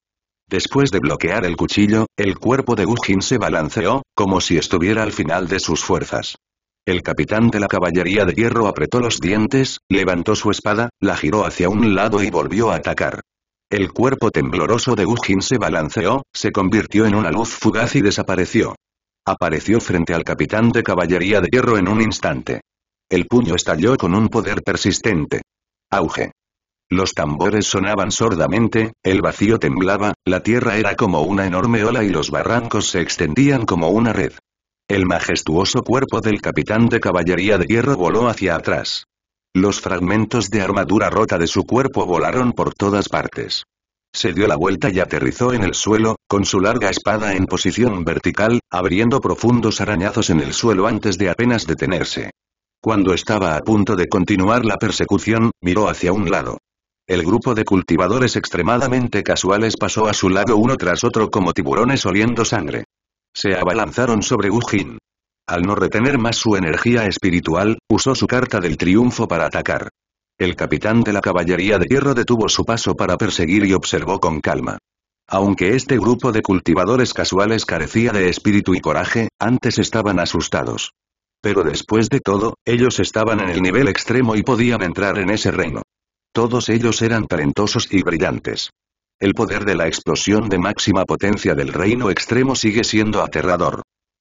Después de bloquear el cuchillo, el cuerpo de Gujin se balanceó, como si estuviera al final de sus fuerzas. El capitán de la caballería de hierro apretó los dientes, levantó su espada, la giró hacia un lado y volvió a atacar. El cuerpo tembloroso de Gujin se balanceó, se convirtió en una luz fugaz y desapareció. Apareció frente al capitán de caballería de hierro en un instante. El puño estalló con un poder persistente. Auge. Los tambores sonaban sordamente, el vacío temblaba, la tierra era como una enorme ola y los barrancos se extendían como una red. El majestuoso cuerpo del capitán de caballería de hierro voló hacia atrás. Los fragmentos de armadura rota de su cuerpo volaron por todas partes. Se dio la vuelta y aterrizó en el suelo, con su larga espada en posición vertical, abriendo profundos arañazos en el suelo antes de apenas detenerse. Cuando estaba a punto de continuar la persecución, miró hacia un lado. El grupo de cultivadores extremadamente casuales pasó a su lado uno tras otro como tiburones oliendo sangre. Se abalanzaron sobre Gujin. Al no retener más su energía espiritual, usó su carta del triunfo para atacar. El capitán de la caballería de hierro detuvo su paso para perseguir y observó con calma. Aunque este grupo de cultivadores casuales carecía de espíritu y coraje, antes estaban asustados. Pero después de todo, ellos estaban en el nivel extremo y podían entrar en ese reino. Todos ellos eran talentosos y brillantes. El poder de la explosión de máxima potencia del reino extremo sigue siendo aterrador.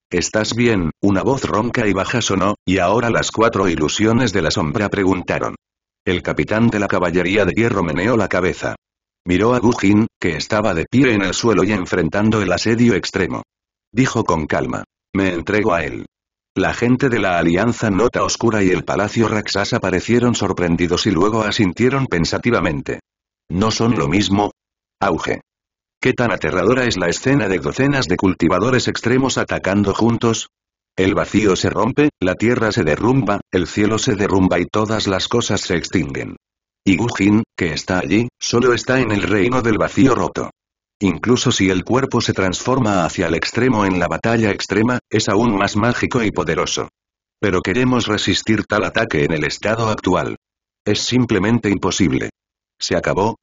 ¿Estás bien? Una voz ronca y baja sonó, y ahora las cuatro ilusiones de la sombra preguntaron. El capitán de la caballería de hierro meneó la cabeza. Miró a Gujin, que estaba de pie en el suelo y enfrentando el asedio extremo. Dijo con calma. Me entrego a él. La gente de la Alianza Nota Oscura y el Palacio Raxas aparecieron sorprendidos y luego asintieron pensativamente. ¿No son lo mismo? Auge. ¿Qué tan aterradora es la escena de docenas de cultivadores extremos atacando juntos? El vacío se rompe, la tierra se derrumba, el cielo se derrumba y todas las cosas se extinguen. Y Gujin, que está allí, solo está en el reino del vacío roto. Incluso si el cuerpo se transforma hacia el extremo en la batalla extrema, es aún más mágico y poderoso. Pero queremos resistir tal ataque en el estado actual. Es simplemente imposible. Se acabó.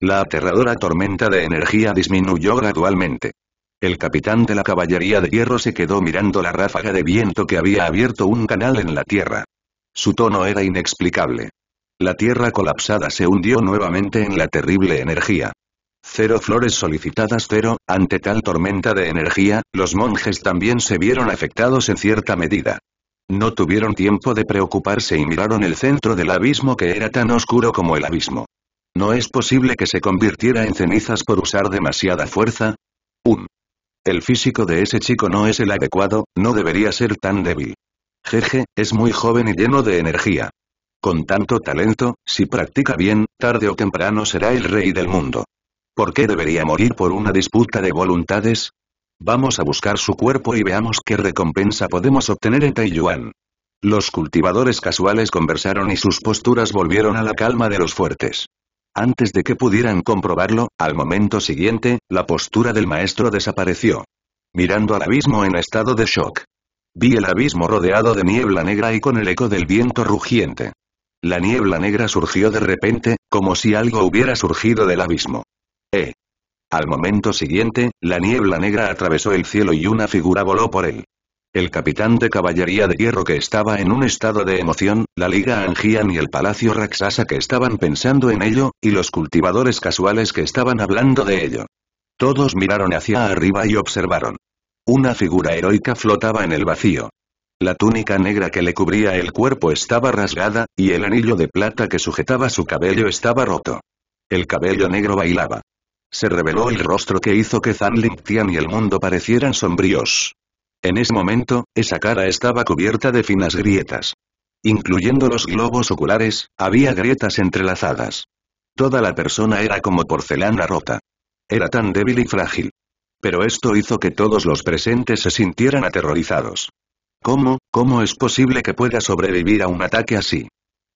La aterradora tormenta de energía disminuyó gradualmente. El capitán de la caballería de hierro se quedó mirando la ráfaga de viento que había abierto un canal en la tierra. Su tono era inexplicable. La tierra colapsada se hundió nuevamente en la terrible energía. Cero flores solicitadas cero, ante tal tormenta de energía, los monjes también se vieron afectados en cierta medida. No tuvieron tiempo de preocuparse y miraron el centro del abismo que era tan oscuro como el abismo. ¿No es posible que se convirtiera en cenizas por usar demasiada fuerza? un El físico de ese chico no es el adecuado, no debería ser tan débil. Jeje, es muy joven y lleno de energía. Con tanto talento, si practica bien, tarde o temprano será el rey del mundo. ¿Por qué debería morir por una disputa de voluntades? Vamos a buscar su cuerpo y veamos qué recompensa podemos obtener en Taiyuan. Los cultivadores casuales conversaron y sus posturas volvieron a la calma de los fuertes. Antes de que pudieran comprobarlo, al momento siguiente, la postura del maestro desapareció. Mirando al abismo en estado de shock. Vi el abismo rodeado de niebla negra y con el eco del viento rugiente. La niebla negra surgió de repente, como si algo hubiera surgido del abismo. Eh. Al momento siguiente, la niebla negra atravesó el cielo y una figura voló por él. El capitán de caballería de hierro que estaba en un estado de emoción, la Liga Angian y el Palacio Raxasa que estaban pensando en ello, y los cultivadores casuales que estaban hablando de ello. Todos miraron hacia arriba y observaron. Una figura heroica flotaba en el vacío. La túnica negra que le cubría el cuerpo estaba rasgada, y el anillo de plata que sujetaba su cabello estaba roto. El cabello negro bailaba. Se reveló el rostro que hizo que Zan Tian y el mundo parecieran sombríos. En ese momento, esa cara estaba cubierta de finas grietas. Incluyendo los globos oculares, había grietas entrelazadas. Toda la persona era como porcelana rota. Era tan débil y frágil. Pero esto hizo que todos los presentes se sintieran aterrorizados. ¿Cómo, cómo es posible que pueda sobrevivir a un ataque así?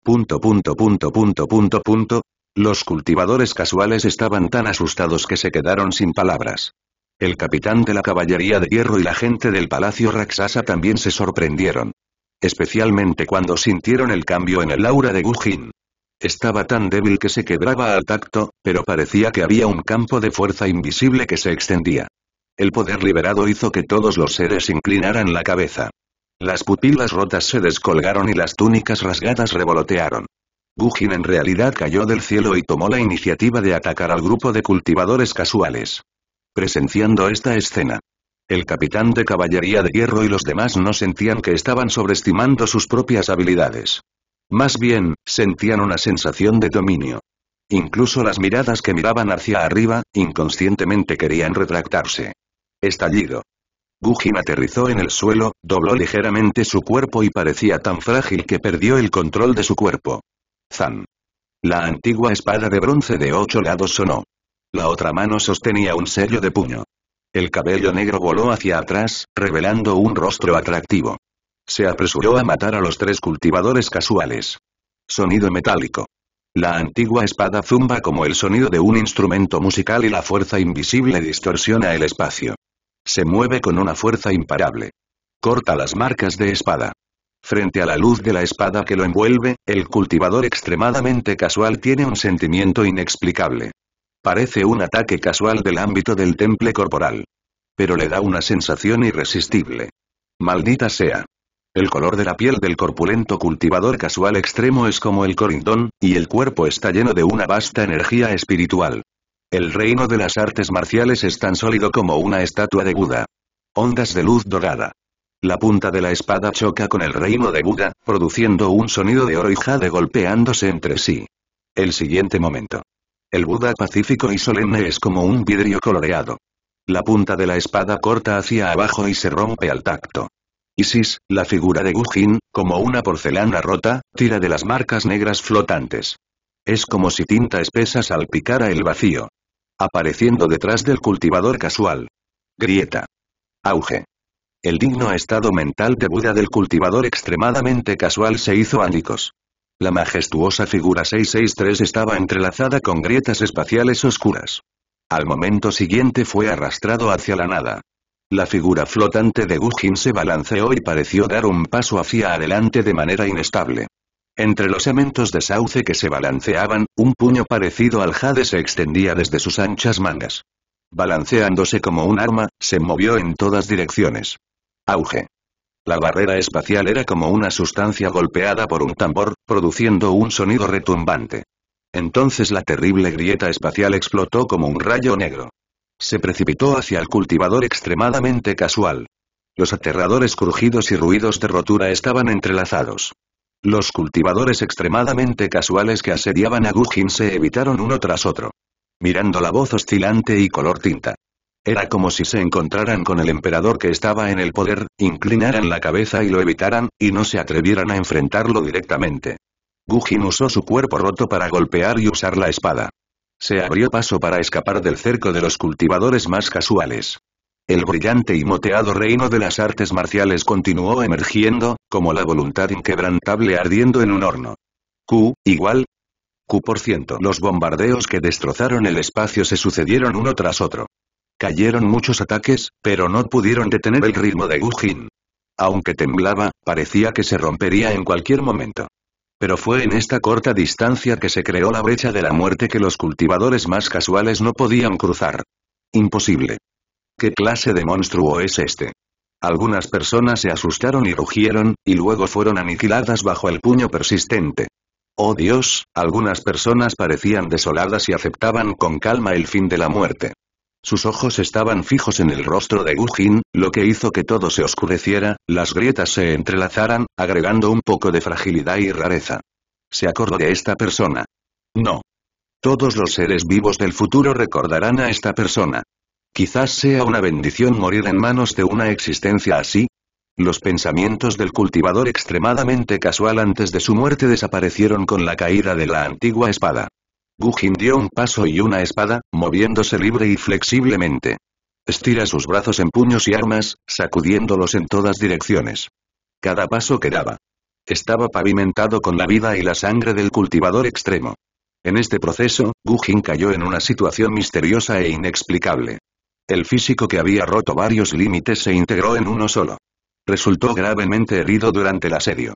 Punto, punto, punto, punto, punto, punto, los cultivadores casuales estaban tan asustados que se quedaron sin palabras. El capitán de la caballería de hierro y la gente del palacio Raksasa también se sorprendieron. Especialmente cuando sintieron el cambio en el aura de Gujin. Estaba tan débil que se quebraba al tacto, pero parecía que había un campo de fuerza invisible que se extendía. El poder liberado hizo que todos los seres inclinaran la cabeza. Las pupilas rotas se descolgaron y las túnicas rasgadas revolotearon. Gugin en realidad cayó del cielo y tomó la iniciativa de atacar al grupo de cultivadores casuales. Presenciando esta escena, el capitán de caballería de hierro y los demás no sentían que estaban sobreestimando sus propias habilidades. Más bien, sentían una sensación de dominio. Incluso las miradas que miraban hacia arriba, inconscientemente querían retractarse. Estallido. Gujin aterrizó en el suelo, dobló ligeramente su cuerpo y parecía tan frágil que perdió el control de su cuerpo. Zan. La antigua espada de bronce de ocho lados sonó. La otra mano sostenía un sello de puño. El cabello negro voló hacia atrás, revelando un rostro atractivo. Se apresuró a matar a los tres cultivadores casuales. Sonido metálico. La antigua espada zumba como el sonido de un instrumento musical y la fuerza invisible distorsiona el espacio. Se mueve con una fuerza imparable. Corta las marcas de espada. Frente a la luz de la espada que lo envuelve, el cultivador extremadamente casual tiene un sentimiento inexplicable. Parece un ataque casual del ámbito del temple corporal. Pero le da una sensación irresistible. Maldita sea. El color de la piel del corpulento cultivador casual extremo es como el corintón y el cuerpo está lleno de una vasta energía espiritual. El reino de las artes marciales es tan sólido como una estatua de Buda. Ondas de luz dorada. La punta de la espada choca con el reino de Buda, produciendo un sonido de oro y jade golpeándose entre sí. El siguiente momento. El Buda pacífico y solemne es como un vidrio coloreado. La punta de la espada corta hacia abajo y se rompe al tacto. Isis, la figura de Gujin, como una porcelana rota, tira de las marcas negras flotantes. Es como si tinta espesa salpicara el vacío. Apareciendo detrás del cultivador casual. Grieta. Auge. El digno estado mental de Buda del cultivador extremadamente casual se hizo ánicos. La majestuosa figura 663 estaba entrelazada con grietas espaciales oscuras. Al momento siguiente fue arrastrado hacia la nada. La figura flotante de Gujin se balanceó y pareció dar un paso hacia adelante de manera inestable. Entre los cementos de sauce que se balanceaban, un puño parecido al jade se extendía desde sus anchas mangas. Balanceándose como un arma, se movió en todas direcciones. Auge. La barrera espacial era como una sustancia golpeada por un tambor, produciendo un sonido retumbante. Entonces la terrible grieta espacial explotó como un rayo negro. Se precipitó hacia el cultivador extremadamente casual. Los aterradores crujidos y ruidos de rotura estaban entrelazados. Los cultivadores extremadamente casuales que asediaban a Gujin se evitaron uno tras otro mirando la voz oscilante y color tinta. Era como si se encontraran con el emperador que estaba en el poder, inclinaran la cabeza y lo evitaran, y no se atrevieran a enfrentarlo directamente. Gujin usó su cuerpo roto para golpear y usar la espada. Se abrió paso para escapar del cerco de los cultivadores más casuales. El brillante y moteado reino de las artes marciales continuó emergiendo, como la voluntad inquebrantable ardiendo en un horno. Q, igual, Q por ciento. Los bombardeos que destrozaron el espacio se sucedieron uno tras otro. Cayeron muchos ataques, pero no pudieron detener el ritmo de Gujin. Aunque temblaba, parecía que se rompería en cualquier momento. Pero fue en esta corta distancia que se creó la brecha de la muerte que los cultivadores más casuales no podían cruzar. Imposible. ¿Qué clase de monstruo es este? Algunas personas se asustaron y rugieron, y luego fueron aniquiladas bajo el puño persistente. Oh Dios, algunas personas parecían desoladas y aceptaban con calma el fin de la muerte. Sus ojos estaban fijos en el rostro de Gujin, lo que hizo que todo se oscureciera, las grietas se entrelazaran, agregando un poco de fragilidad y rareza. Se acordó de esta persona. No. Todos los seres vivos del futuro recordarán a esta persona. Quizás sea una bendición morir en manos de una existencia así, los pensamientos del cultivador extremadamente casual antes de su muerte desaparecieron con la caída de la antigua espada. Gujin dio un paso y una espada, moviéndose libre y flexiblemente. Estira sus brazos en puños y armas, sacudiéndolos en todas direcciones. Cada paso que daba. Estaba pavimentado con la vida y la sangre del cultivador extremo. En este proceso, Gugin cayó en una situación misteriosa e inexplicable. El físico que había roto varios límites se integró en uno solo resultó gravemente herido durante el asedio.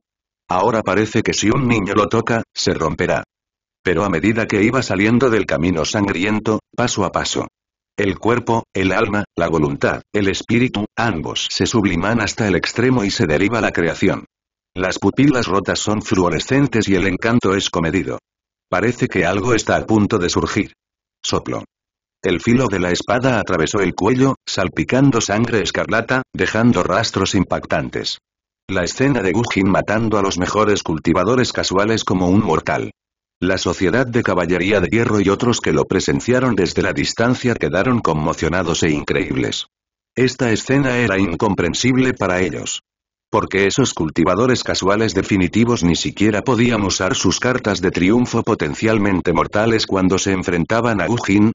Ahora parece que si un niño lo toca, se romperá. Pero a medida que iba saliendo del camino sangriento, paso a paso. El cuerpo, el alma, la voluntad, el espíritu, ambos se subliman hasta el extremo y se deriva la creación. Las pupilas rotas son fluorescentes y el encanto es comedido. Parece que algo está a punto de surgir. Soplo. El filo de la espada atravesó el cuello, salpicando sangre escarlata, dejando rastros impactantes. La escena de Gujin matando a los mejores cultivadores casuales como un mortal. La sociedad de caballería de hierro y otros que lo presenciaron desde la distancia quedaron conmocionados e increíbles. Esta escena era incomprensible para ellos porque esos cultivadores casuales definitivos ni siquiera podían usar sus cartas de triunfo potencialmente mortales cuando se enfrentaban a Gujin,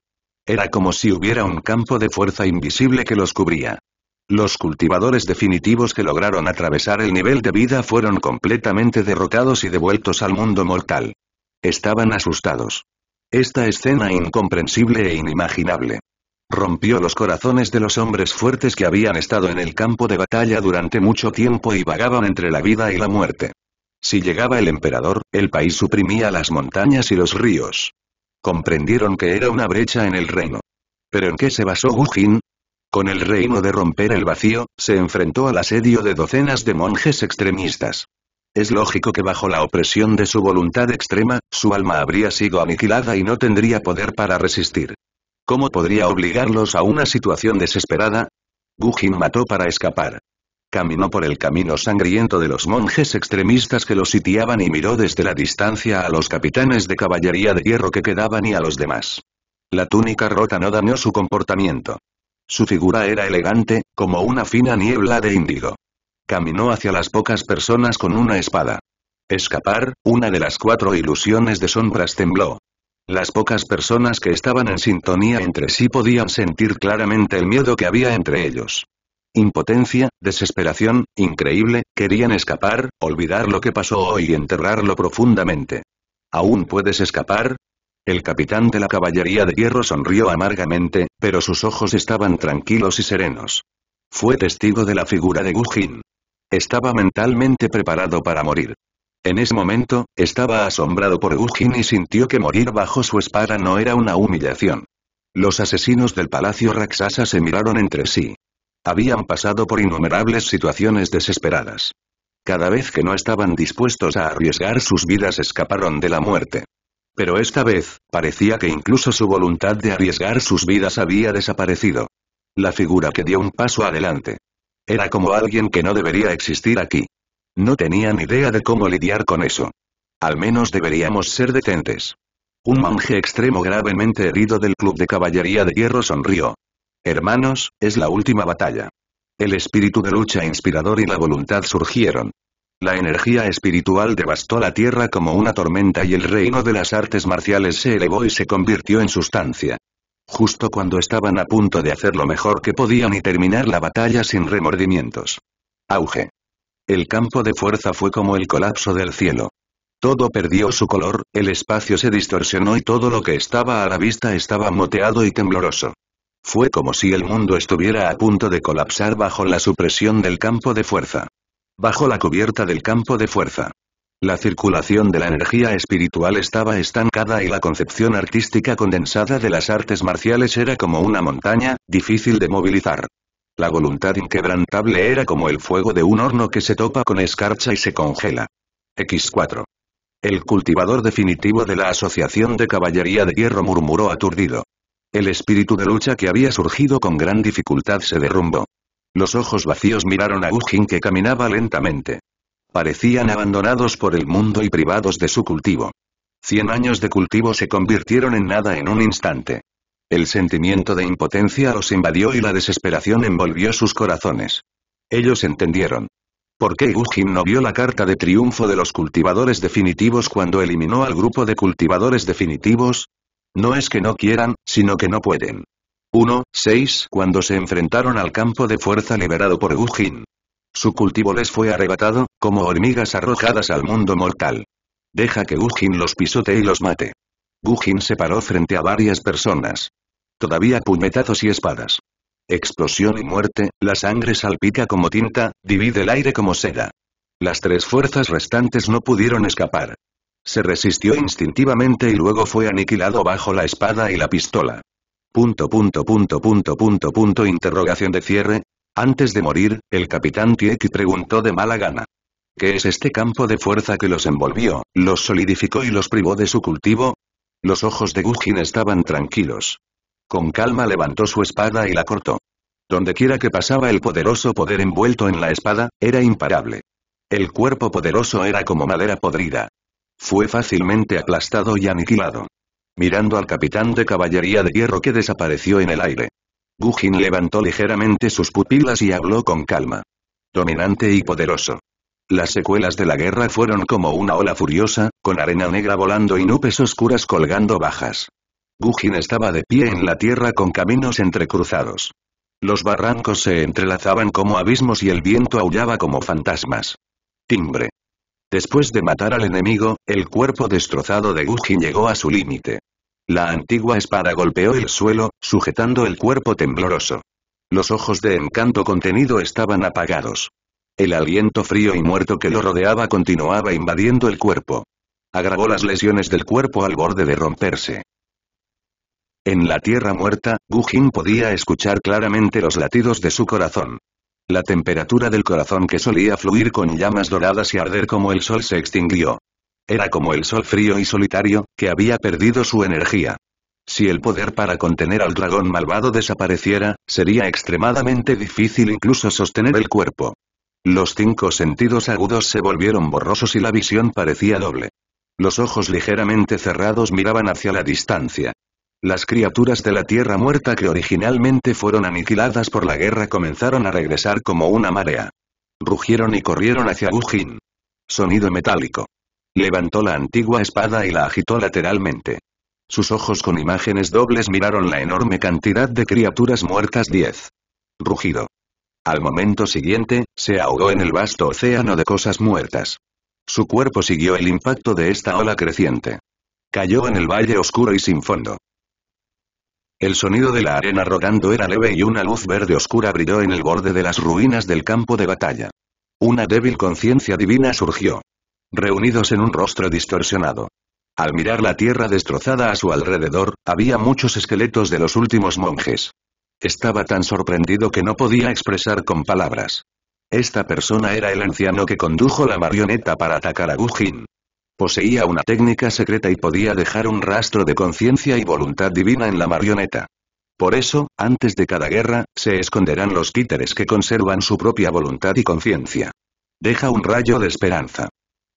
era como si hubiera un campo de fuerza invisible que los cubría. Los cultivadores definitivos que lograron atravesar el nivel de vida fueron completamente derrotados y devueltos al mundo mortal. Estaban asustados. Esta escena incomprensible e inimaginable rompió los corazones de los hombres fuertes que habían estado en el campo de batalla durante mucho tiempo y vagaban entre la vida y la muerte. Si llegaba el emperador, el país suprimía las montañas y los ríos. Comprendieron que era una brecha en el reino. ¿Pero en qué se basó Gujin, Con el reino de romper el vacío, se enfrentó al asedio de docenas de monjes extremistas. Es lógico que bajo la opresión de su voluntad extrema, su alma habría sido aniquilada y no tendría poder para resistir. ¿Cómo podría obligarlos a una situación desesperada? Gujin mató para escapar caminó por el camino sangriento de los monjes extremistas que lo sitiaban y miró desde la distancia a los capitanes de caballería de hierro que quedaban y a los demás. La túnica rota no dañó su comportamiento. Su figura era elegante, como una fina niebla de índigo. Caminó hacia las pocas personas con una espada. Escapar, una de las cuatro ilusiones de sombras tembló. Las pocas personas que estaban en sintonía entre sí podían sentir claramente el miedo que había entre ellos impotencia, desesperación, increíble, querían escapar, olvidar lo que pasó hoy y enterrarlo profundamente. ¿Aún puedes escapar? El capitán de la caballería de hierro sonrió amargamente, pero sus ojos estaban tranquilos y serenos. Fue testigo de la figura de Gujin. Estaba mentalmente preparado para morir. En ese momento, estaba asombrado por Gujin y sintió que morir bajo su espada no era una humillación. Los asesinos del palacio Raksasa se miraron entre sí. Habían pasado por innumerables situaciones desesperadas. Cada vez que no estaban dispuestos a arriesgar sus vidas escaparon de la muerte. Pero esta vez, parecía que incluso su voluntad de arriesgar sus vidas había desaparecido. La figura que dio un paso adelante. Era como alguien que no debería existir aquí. No tenían idea de cómo lidiar con eso. Al menos deberíamos ser detentes. Un monje extremo gravemente herido del Club de Caballería de Hierro sonrió. Hermanos, es la última batalla. El espíritu de lucha inspirador y la voluntad surgieron. La energía espiritual devastó la tierra como una tormenta y el reino de las artes marciales se elevó y se convirtió en sustancia. Justo cuando estaban a punto de hacer lo mejor que podían y terminar la batalla sin remordimientos. Auge. El campo de fuerza fue como el colapso del cielo. Todo perdió su color, el espacio se distorsionó y todo lo que estaba a la vista estaba moteado y tembloroso. Fue como si el mundo estuviera a punto de colapsar bajo la supresión del campo de fuerza. Bajo la cubierta del campo de fuerza. La circulación de la energía espiritual estaba estancada y la concepción artística condensada de las artes marciales era como una montaña, difícil de movilizar. La voluntad inquebrantable era como el fuego de un horno que se topa con escarcha y se congela. X4. El cultivador definitivo de la Asociación de Caballería de Hierro murmuró aturdido. El espíritu de lucha que había surgido con gran dificultad se derrumbó. Los ojos vacíos miraron a Ujin que caminaba lentamente. Parecían abandonados por el mundo y privados de su cultivo. Cien años de cultivo se convirtieron en nada en un instante. El sentimiento de impotencia los invadió y la desesperación envolvió sus corazones. Ellos entendieron. ¿Por qué Ujin no vio la carta de triunfo de los cultivadores definitivos cuando eliminó al grupo de cultivadores definitivos? No es que no quieran, sino que no pueden. 1-6 Cuando se enfrentaron al campo de fuerza liberado por Gujin. Su cultivo les fue arrebatado, como hormigas arrojadas al mundo mortal. Deja que Gujin los pisote y los mate. Gujin se paró frente a varias personas. Todavía puñetazos y espadas. Explosión y muerte, la sangre salpica como tinta, divide el aire como seda. Las tres fuerzas restantes no pudieron escapar. Se resistió instintivamente y luego fue aniquilado bajo la espada y la pistola. Punto punto punto punto punto punto interrogación de cierre. Antes de morir, el capitán Tiek preguntó de mala gana. ¿Qué es este campo de fuerza que los envolvió, los solidificó y los privó de su cultivo? Los ojos de Gugin estaban tranquilos. Con calma levantó su espada y la cortó. Dondequiera que pasaba el poderoso poder envuelto en la espada, era imparable. El cuerpo poderoso era como madera podrida fue fácilmente aplastado y aniquilado. Mirando al capitán de caballería de hierro que desapareció en el aire. Gugin levantó ligeramente sus pupilas y habló con calma. Dominante y poderoso. Las secuelas de la guerra fueron como una ola furiosa, con arena negra volando y nubes oscuras colgando bajas. Gugin estaba de pie en la tierra con caminos entrecruzados. Los barrancos se entrelazaban como abismos y el viento aullaba como fantasmas. Timbre. Después de matar al enemigo, el cuerpo destrozado de Gujin llegó a su límite. La antigua espada golpeó el suelo, sujetando el cuerpo tembloroso. Los ojos de encanto contenido estaban apagados. El aliento frío y muerto que lo rodeaba continuaba invadiendo el cuerpo. Agravó las lesiones del cuerpo al borde de romperse. En la tierra muerta, Gujin podía escuchar claramente los latidos de su corazón. La temperatura del corazón que solía fluir con llamas doradas y arder como el sol se extinguió. Era como el sol frío y solitario, que había perdido su energía. Si el poder para contener al dragón malvado desapareciera, sería extremadamente difícil incluso sostener el cuerpo. Los cinco sentidos agudos se volvieron borrosos y la visión parecía doble. Los ojos ligeramente cerrados miraban hacia la distancia. Las criaturas de la Tierra Muerta que originalmente fueron aniquiladas por la guerra comenzaron a regresar como una marea. Rugieron y corrieron hacia Wujin. Sonido metálico. Levantó la antigua espada y la agitó lateralmente. Sus ojos con imágenes dobles miraron la enorme cantidad de criaturas muertas 10. Rugido. Al momento siguiente, se ahogó en el vasto océano de cosas muertas. Su cuerpo siguió el impacto de esta ola creciente. Cayó en el valle oscuro y sin fondo. El sonido de la arena rodando era leve y una luz verde oscura brilló en el borde de las ruinas del campo de batalla. Una débil conciencia divina surgió. Reunidos en un rostro distorsionado. Al mirar la tierra destrozada a su alrededor, había muchos esqueletos de los últimos monjes. Estaba tan sorprendido que no podía expresar con palabras. Esta persona era el anciano que condujo la marioneta para atacar a Gujin. Poseía una técnica secreta y podía dejar un rastro de conciencia y voluntad divina en la marioneta. Por eso, antes de cada guerra, se esconderán los títeres que conservan su propia voluntad y conciencia. Deja un rayo de esperanza.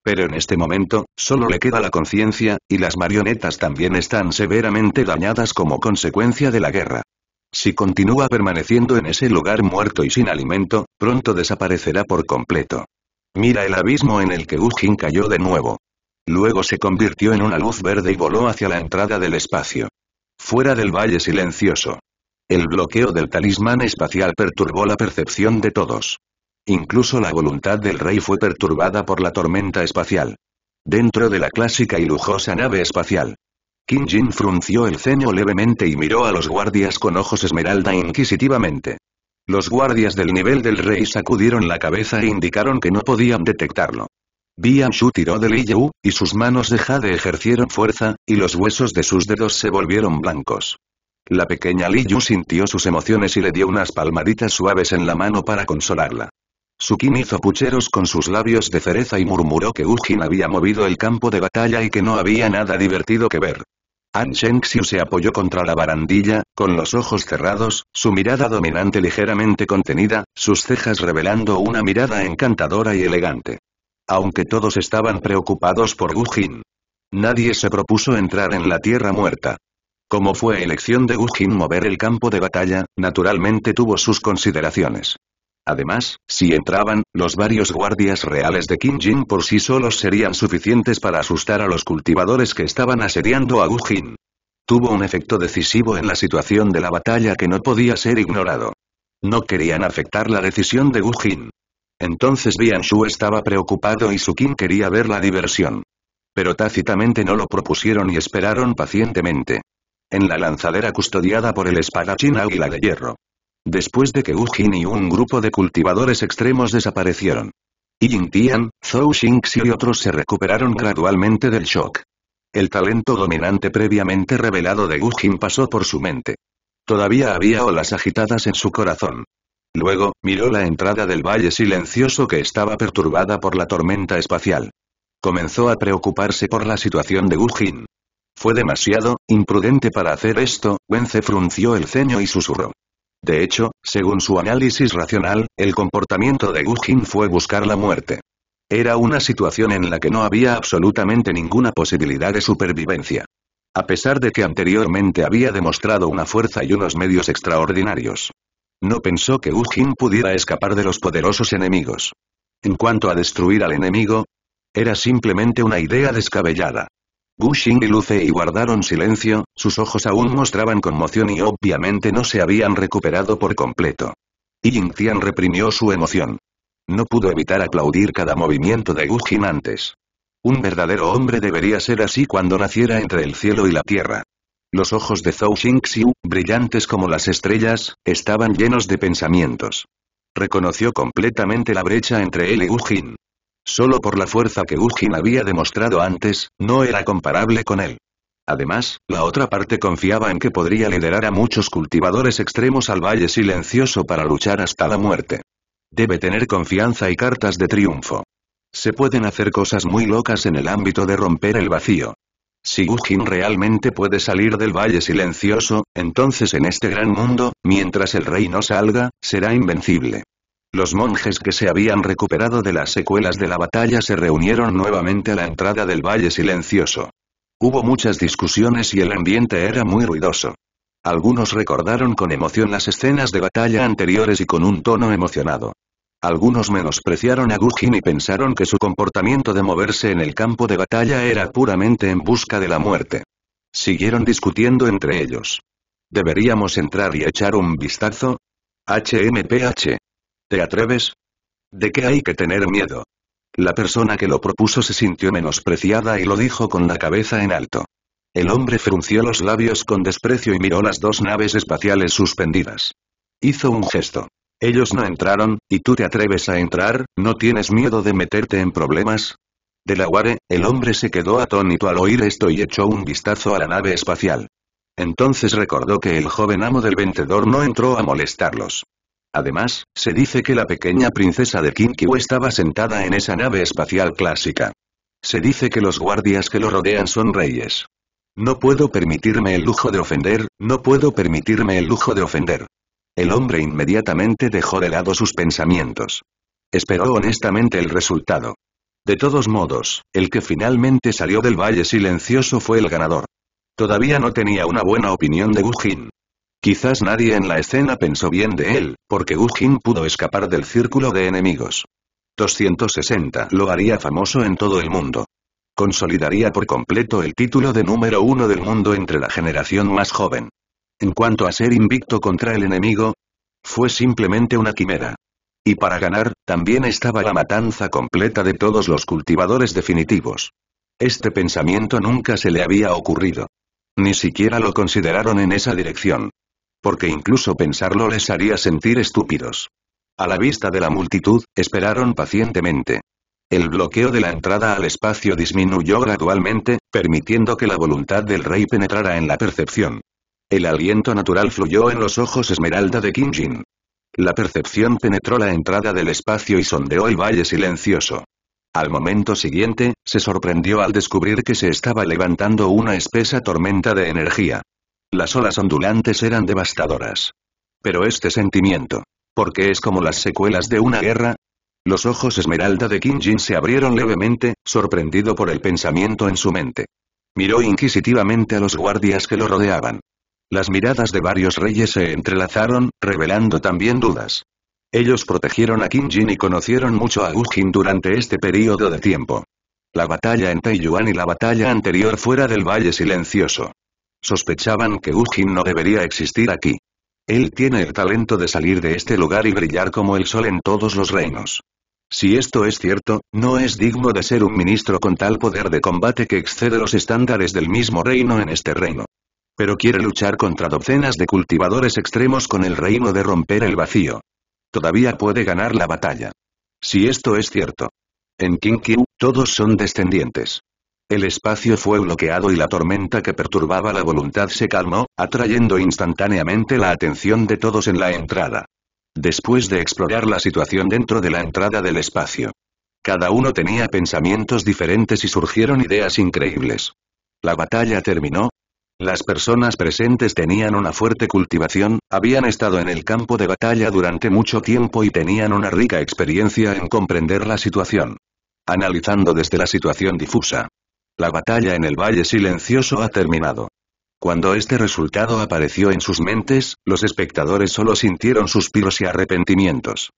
Pero en este momento, solo le queda la conciencia, y las marionetas también están severamente dañadas como consecuencia de la guerra. Si continúa permaneciendo en ese lugar muerto y sin alimento, pronto desaparecerá por completo. Mira el abismo en el que Ujin cayó de nuevo. Luego se convirtió en una luz verde y voló hacia la entrada del espacio. Fuera del valle silencioso. El bloqueo del talismán espacial perturbó la percepción de todos. Incluso la voluntad del rey fue perturbada por la tormenta espacial. Dentro de la clásica y lujosa nave espacial. Kim Jin frunció el ceño levemente y miró a los guardias con ojos esmeralda inquisitivamente. Los guardias del nivel del rey sacudieron la cabeza e indicaron que no podían detectarlo. Bian Shu tiró de Li Yu, y sus manos de Jade ejercieron fuerza, y los huesos de sus dedos se volvieron blancos. La pequeña Li Yu sintió sus emociones y le dio unas palmaditas suaves en la mano para consolarla. Su Qin hizo pucheros con sus labios de cereza y murmuró que Ujin había movido el campo de batalla y que no había nada divertido que ver. An Xiu se apoyó contra la barandilla, con los ojos cerrados, su mirada dominante ligeramente contenida, sus cejas revelando una mirada encantadora y elegante aunque todos estaban preocupados por Gujin. Nadie se propuso entrar en la Tierra Muerta. Como fue elección de Gujin mover el campo de batalla, naturalmente tuvo sus consideraciones. Además, si entraban, los varios guardias reales de Jin por sí solos serían suficientes para asustar a los cultivadores que estaban asediando a Gujin. Tuvo un efecto decisivo en la situación de la batalla que no podía ser ignorado. No querían afectar la decisión de Gujin. Entonces Bian Shu estaba preocupado y Su Sukin quería ver la diversión. Pero tácitamente no lo propusieron y esperaron pacientemente. En la lanzadera custodiada por el espadachín Águila de Hierro. Después de que Jin y un grupo de cultivadores extremos desaparecieron. Yin Tian, Zhou Xingxi y otros se recuperaron gradualmente del shock. El talento dominante previamente revelado de Jin pasó por su mente. Todavía había olas agitadas en su corazón. Luego, miró la entrada del valle silencioso que estaba perturbada por la tormenta espacial. Comenzó a preocuparse por la situación de Gujin. Fue demasiado, imprudente para hacer esto, Wenze frunció el ceño y susurró. De hecho, según su análisis racional, el comportamiento de Gujin fue buscar la muerte. Era una situación en la que no había absolutamente ninguna posibilidad de supervivencia. A pesar de que anteriormente había demostrado una fuerza y unos medios extraordinarios. No pensó que Jin pudiera escapar de los poderosos enemigos. En cuanto a destruir al enemigo, era simplemente una idea descabellada. Gushing y Lucei guardaron silencio, sus ojos aún mostraban conmoción y obviamente no se habían recuperado por completo. Ying Tian reprimió su emoción. No pudo evitar aplaudir cada movimiento de Gujin antes. Un verdadero hombre debería ser así cuando naciera entre el cielo y la tierra. Los ojos de Zhou Xingxiu, brillantes como las estrellas, estaban llenos de pensamientos. Reconoció completamente la brecha entre él y Ujin. Solo por la fuerza que Ujin había demostrado antes, no era comparable con él. Además, la otra parte confiaba en que podría liderar a muchos cultivadores extremos al Valle Silencioso para luchar hasta la muerte. Debe tener confianza y cartas de triunfo. Se pueden hacer cosas muy locas en el ámbito de romper el vacío. Si Gujin realmente puede salir del Valle Silencioso, entonces en este gran mundo, mientras el rey no salga, será invencible. Los monjes que se habían recuperado de las secuelas de la batalla se reunieron nuevamente a la entrada del Valle Silencioso. Hubo muchas discusiones y el ambiente era muy ruidoso. Algunos recordaron con emoción las escenas de batalla anteriores y con un tono emocionado. Algunos menospreciaron a Gujin y pensaron que su comportamiento de moverse en el campo de batalla era puramente en busca de la muerte. Siguieron discutiendo entre ellos. ¿Deberíamos entrar y echar un vistazo? HMPH. ¿Te atreves? ¿De qué hay que tener miedo? La persona que lo propuso se sintió menospreciada y lo dijo con la cabeza en alto. El hombre frunció los labios con desprecio y miró las dos naves espaciales suspendidas. Hizo un gesto. Ellos no entraron, y tú te atreves a entrar, ¿no tienes miedo de meterte en problemas? De ware, el hombre se quedó atónito al oír esto y echó un vistazo a la nave espacial. Entonces recordó que el joven amo del vendedor no entró a molestarlos. Además, se dice que la pequeña princesa de Kinkyu estaba sentada en esa nave espacial clásica. Se dice que los guardias que lo rodean son reyes. No puedo permitirme el lujo de ofender, no puedo permitirme el lujo de ofender. El hombre inmediatamente dejó de lado sus pensamientos. Esperó honestamente el resultado. De todos modos, el que finalmente salió del valle silencioso fue el ganador. Todavía no tenía una buena opinión de Gujin. Quizás nadie en la escena pensó bien de él, porque Gujin pudo escapar del círculo de enemigos. 260 lo haría famoso en todo el mundo. Consolidaría por completo el título de número uno del mundo entre la generación más joven. En cuanto a ser invicto contra el enemigo, fue simplemente una quimera. Y para ganar, también estaba la matanza completa de todos los cultivadores definitivos. Este pensamiento nunca se le había ocurrido. Ni siquiera lo consideraron en esa dirección. Porque incluso pensarlo les haría sentir estúpidos. A la vista de la multitud, esperaron pacientemente. El bloqueo de la entrada al espacio disminuyó gradualmente, permitiendo que la voluntad del rey penetrara en la percepción. El aliento natural fluyó en los ojos esmeralda de Kim Jin. La percepción penetró la entrada del espacio y sondeó el valle silencioso. Al momento siguiente, se sorprendió al descubrir que se estaba levantando una espesa tormenta de energía. Las olas ondulantes eran devastadoras. Pero este sentimiento, porque es como las secuelas de una guerra, los ojos esmeralda de Kim Jin se abrieron levemente, sorprendido por el pensamiento en su mente. Miró inquisitivamente a los guardias que lo rodeaban. Las miradas de varios reyes se entrelazaron, revelando también dudas. Ellos protegieron a Qin Jin y conocieron mucho a Wu durante este periodo de tiempo. La batalla en Taiyuan y la batalla anterior fuera del Valle Silencioso. Sospechaban que Wu no debería existir aquí. Él tiene el talento de salir de este lugar y brillar como el sol en todos los reinos. Si esto es cierto, no es digno de ser un ministro con tal poder de combate que excede los estándares del mismo reino en este reino. Pero quiere luchar contra docenas de cultivadores extremos con el reino de romper el vacío. Todavía puede ganar la batalla. Si esto es cierto. En Kinkyu, todos son descendientes. El espacio fue bloqueado y la tormenta que perturbaba la voluntad se calmó, atrayendo instantáneamente la atención de todos en la entrada. Después de explorar la situación dentro de la entrada del espacio. Cada uno tenía pensamientos diferentes y surgieron ideas increíbles. La batalla terminó, las personas presentes tenían una fuerte cultivación, habían estado en el campo de batalla durante mucho tiempo y tenían una rica experiencia en comprender la situación. Analizando desde la situación difusa. La batalla en el Valle Silencioso ha terminado. Cuando este resultado apareció en sus mentes, los espectadores solo sintieron suspiros y arrepentimientos.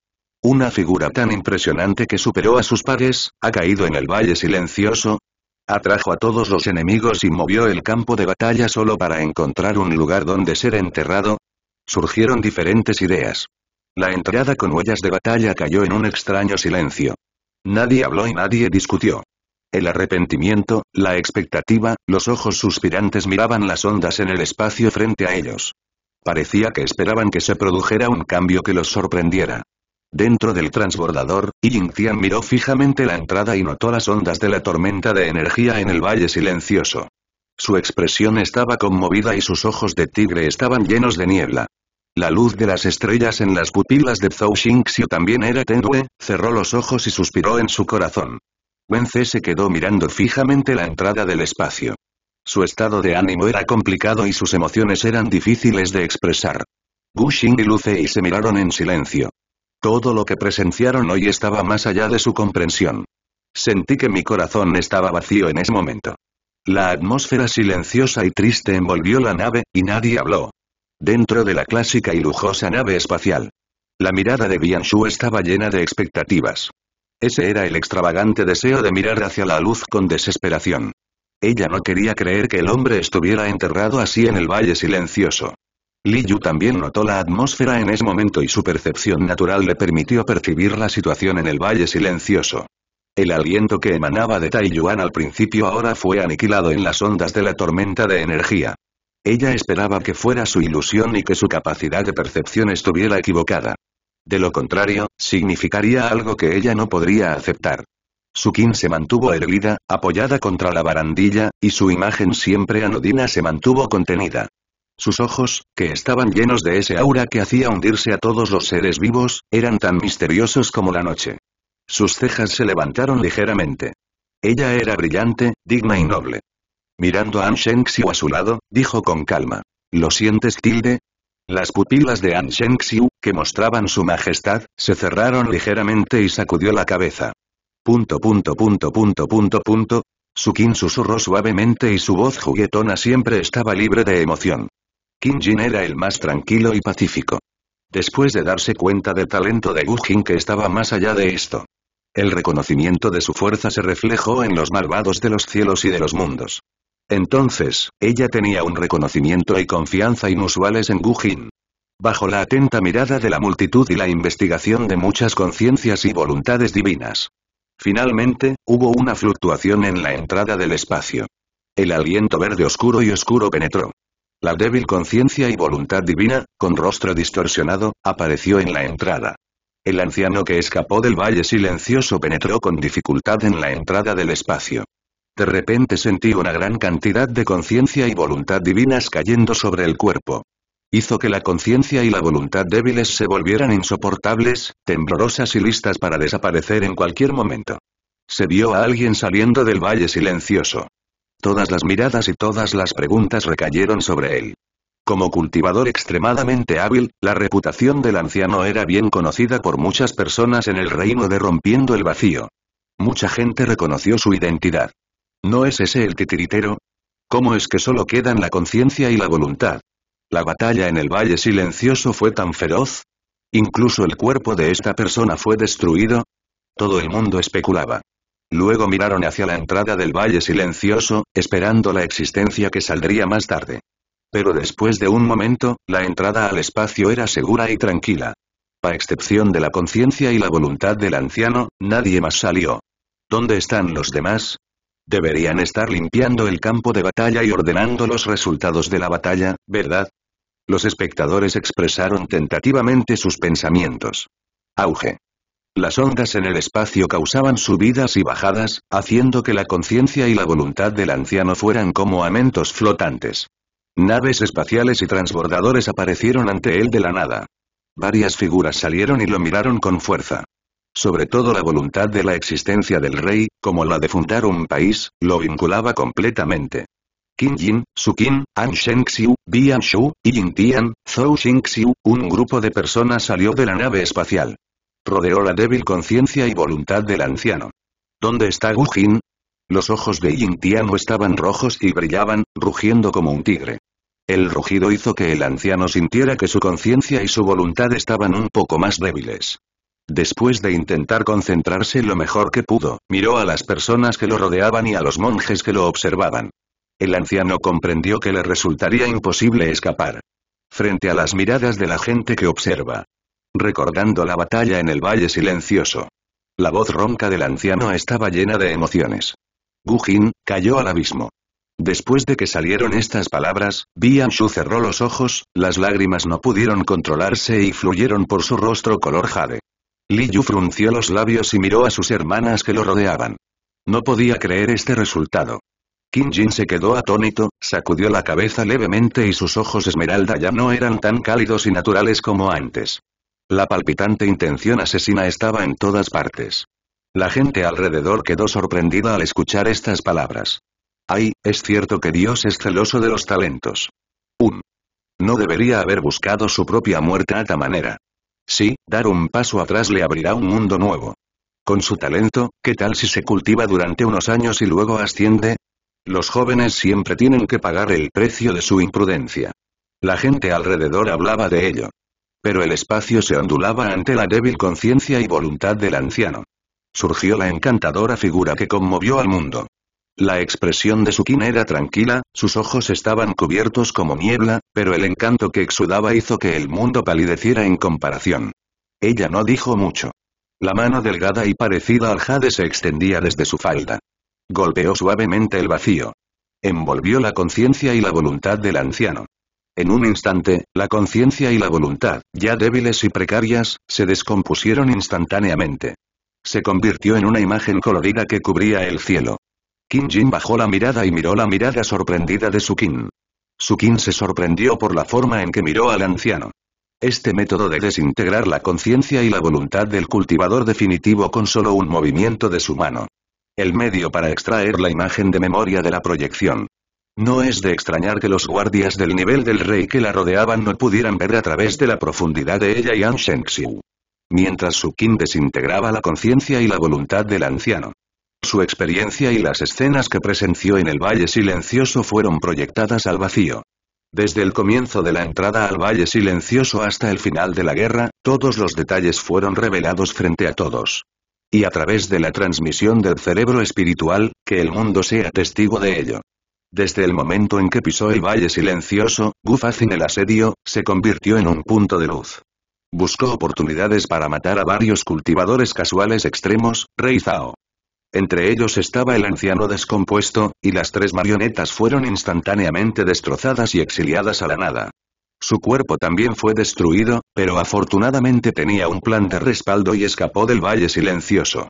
Una figura tan impresionante que superó a sus pares, ha caído en el Valle Silencioso, Atrajo a todos los enemigos y movió el campo de batalla solo para encontrar un lugar donde ser enterrado. Surgieron diferentes ideas. La entrada con huellas de batalla cayó en un extraño silencio. Nadie habló y nadie discutió. El arrepentimiento, la expectativa, los ojos suspirantes miraban las ondas en el espacio frente a ellos. Parecía que esperaban que se produjera un cambio que los sorprendiera. Dentro del transbordador, Tian miró fijamente la entrada y notó las ondas de la tormenta de energía en el valle silencioso. Su expresión estaba conmovida y sus ojos de tigre estaban llenos de niebla. La luz de las estrellas en las pupilas de Zhou Xingxiu también era tenue, cerró los ojos y suspiró en su corazón. Wen se quedó mirando fijamente la entrada del espacio. Su estado de ánimo era complicado y sus emociones eran difíciles de expresar. Gu Xing y Lu Fei se miraron en silencio. Todo lo que presenciaron hoy estaba más allá de su comprensión. Sentí que mi corazón estaba vacío en ese momento. La atmósfera silenciosa y triste envolvió la nave, y nadie habló. Dentro de la clásica y lujosa nave espacial. La mirada de Bianchu estaba llena de expectativas. Ese era el extravagante deseo de mirar hacia la luz con desesperación. Ella no quería creer que el hombre estuviera enterrado así en el valle silencioso. Li Yu también notó la atmósfera en ese momento y su percepción natural le permitió percibir la situación en el valle silencioso. El aliento que emanaba de Tai Yuan al principio ahora fue aniquilado en las ondas de la tormenta de energía. Ella esperaba que fuera su ilusión y que su capacidad de percepción estuviera equivocada. De lo contrario, significaría algo que ella no podría aceptar. Su kin se mantuvo erguida, apoyada contra la barandilla, y su imagen siempre anodina se mantuvo contenida. Sus ojos, que estaban llenos de ese aura que hacía hundirse a todos los seres vivos, eran tan misteriosos como la noche. Sus cejas se levantaron ligeramente. Ella era brillante, digna y noble. Mirando a An Shengxiu a su lado, dijo con calma. ¿Lo sientes tilde? Las pupilas de An Shengxiu, que mostraban su majestad, se cerraron ligeramente y sacudió la cabeza. Punto punto punto punto punto punto. Sukin susurró suavemente y su voz juguetona siempre estaba libre de emoción. Kim Jin era el más tranquilo y pacífico. Después de darse cuenta del talento de Gu Jin que estaba más allá de esto. El reconocimiento de su fuerza se reflejó en los malvados de los cielos y de los mundos. Entonces, ella tenía un reconocimiento y confianza inusuales en Gu Bajo la atenta mirada de la multitud y la investigación de muchas conciencias y voluntades divinas. Finalmente, hubo una fluctuación en la entrada del espacio. El aliento verde oscuro y oscuro penetró. La débil conciencia y voluntad divina, con rostro distorsionado, apareció en la entrada. El anciano que escapó del valle silencioso penetró con dificultad en la entrada del espacio. De repente sentí una gran cantidad de conciencia y voluntad divinas cayendo sobre el cuerpo. Hizo que la conciencia y la voluntad débiles se volvieran insoportables, temblorosas y listas para desaparecer en cualquier momento. Se vio a alguien saliendo del valle silencioso. Todas las miradas y todas las preguntas recayeron sobre él. Como cultivador extremadamente hábil, la reputación del anciano era bien conocida por muchas personas en el reino de Rompiendo el Vacío. Mucha gente reconoció su identidad. ¿No es ese el titiritero? ¿Cómo es que solo quedan la conciencia y la voluntad? La batalla en el Valle Silencioso fue tan feroz. Incluso el cuerpo de esta persona fue destruido. Todo el mundo especulaba. Luego miraron hacia la entrada del valle silencioso, esperando la existencia que saldría más tarde. Pero después de un momento, la entrada al espacio era segura y tranquila. A excepción de la conciencia y la voluntad del anciano, nadie más salió. ¿Dónde están los demás? Deberían estar limpiando el campo de batalla y ordenando los resultados de la batalla, ¿verdad? Los espectadores expresaron tentativamente sus pensamientos. Auge. Las ondas en el espacio causaban subidas y bajadas, haciendo que la conciencia y la voluntad del anciano fueran como amentos flotantes. Naves espaciales y transbordadores aparecieron ante él de la nada. Varias figuras salieron y lo miraron con fuerza. Sobre todo la voluntad de la existencia del rey, como la de fundar un país, lo vinculaba completamente. Qin Jin, Su Qin, An Shenxiu, Bian Shu, y Yin Tian, Zhou Xingxiu, un grupo de personas salió de la nave espacial. Rodeó la débil conciencia y voluntad del anciano. ¿Dónde está Gujin? Los ojos de Yin estaban rojos y brillaban, rugiendo como un tigre. El rugido hizo que el anciano sintiera que su conciencia y su voluntad estaban un poco más débiles. Después de intentar concentrarse lo mejor que pudo, miró a las personas que lo rodeaban y a los monjes que lo observaban. El anciano comprendió que le resultaría imposible escapar. Frente a las miradas de la gente que observa, recordando la batalla en el valle silencioso. La voz ronca del anciano estaba llena de emociones. Gujin, cayó al abismo. Después de que salieron estas palabras, Bian cerró los ojos, las lágrimas no pudieron controlarse y fluyeron por su rostro color jade. Li Yu frunció los labios y miró a sus hermanas que lo rodeaban. No podía creer este resultado. Kim Jin se quedó atónito, sacudió la cabeza levemente y sus ojos esmeralda ya no eran tan cálidos y naturales como antes. La palpitante intención asesina estaba en todas partes. La gente alrededor quedó sorprendida al escuchar estas palabras. Ay, es cierto que Dios es celoso de los talentos. Un. No debería haber buscado su propia muerte a tal manera. Sí, dar un paso atrás le abrirá un mundo nuevo. Con su talento, ¿qué tal si se cultiva durante unos años y luego asciende? Los jóvenes siempre tienen que pagar el precio de su imprudencia. La gente alrededor hablaba de ello. Pero el espacio se ondulaba ante la débil conciencia y voluntad del anciano. Surgió la encantadora figura que conmovió al mundo. La expresión de su kin era tranquila, sus ojos estaban cubiertos como niebla, pero el encanto que exudaba hizo que el mundo palideciera en comparación. Ella no dijo mucho. La mano delgada y parecida al jade se extendía desde su falda. Golpeó suavemente el vacío. Envolvió la conciencia y la voluntad del anciano. En un instante, la conciencia y la voluntad, ya débiles y precarias, se descompusieron instantáneamente. Se convirtió en una imagen colorida que cubría el cielo. Kim Jin bajó la mirada y miró la mirada sorprendida de Sukin. Sukin se sorprendió por la forma en que miró al anciano. Este método de desintegrar la conciencia y la voluntad del cultivador definitivo con solo un movimiento de su mano. El medio para extraer la imagen de memoria de la proyección. No es de extrañar que los guardias del nivel del rey que la rodeaban no pudieran ver a través de la profundidad de ella y An Shengxiu. Mientras su kin desintegraba la conciencia y la voluntad del anciano. Su experiencia y las escenas que presenció en el Valle Silencioso fueron proyectadas al vacío. Desde el comienzo de la entrada al Valle Silencioso hasta el final de la guerra, todos los detalles fueron revelados frente a todos. Y a través de la transmisión del cerebro espiritual, que el mundo sea testigo de ello. Desde el momento en que pisó el Valle Silencioso, Gufazin el asedio, se convirtió en un punto de luz. Buscó oportunidades para matar a varios cultivadores casuales extremos, Rey Zhao. Entre ellos estaba el anciano descompuesto, y las tres marionetas fueron instantáneamente destrozadas y exiliadas a la nada. Su cuerpo también fue destruido, pero afortunadamente tenía un plan de respaldo y escapó del Valle Silencioso.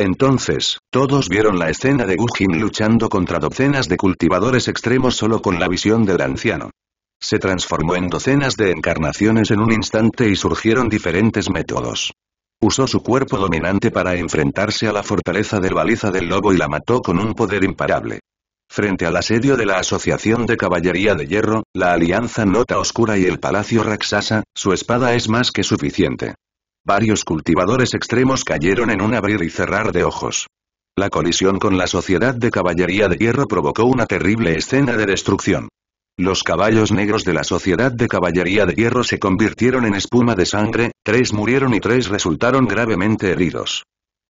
Entonces, todos vieron la escena de Gujin luchando contra docenas de cultivadores extremos solo con la visión del anciano. Se transformó en docenas de encarnaciones en un instante y surgieron diferentes métodos. Usó su cuerpo dominante para enfrentarse a la fortaleza del baliza del lobo y la mató con un poder imparable. Frente al asedio de la Asociación de Caballería de Hierro, la Alianza Nota Oscura y el Palacio Raksasa, su espada es más que suficiente. Varios cultivadores extremos cayeron en un abrir y cerrar de ojos. La colisión con la Sociedad de Caballería de Hierro provocó una terrible escena de destrucción. Los caballos negros de la Sociedad de Caballería de Hierro se convirtieron en espuma de sangre, tres murieron y tres resultaron gravemente heridos.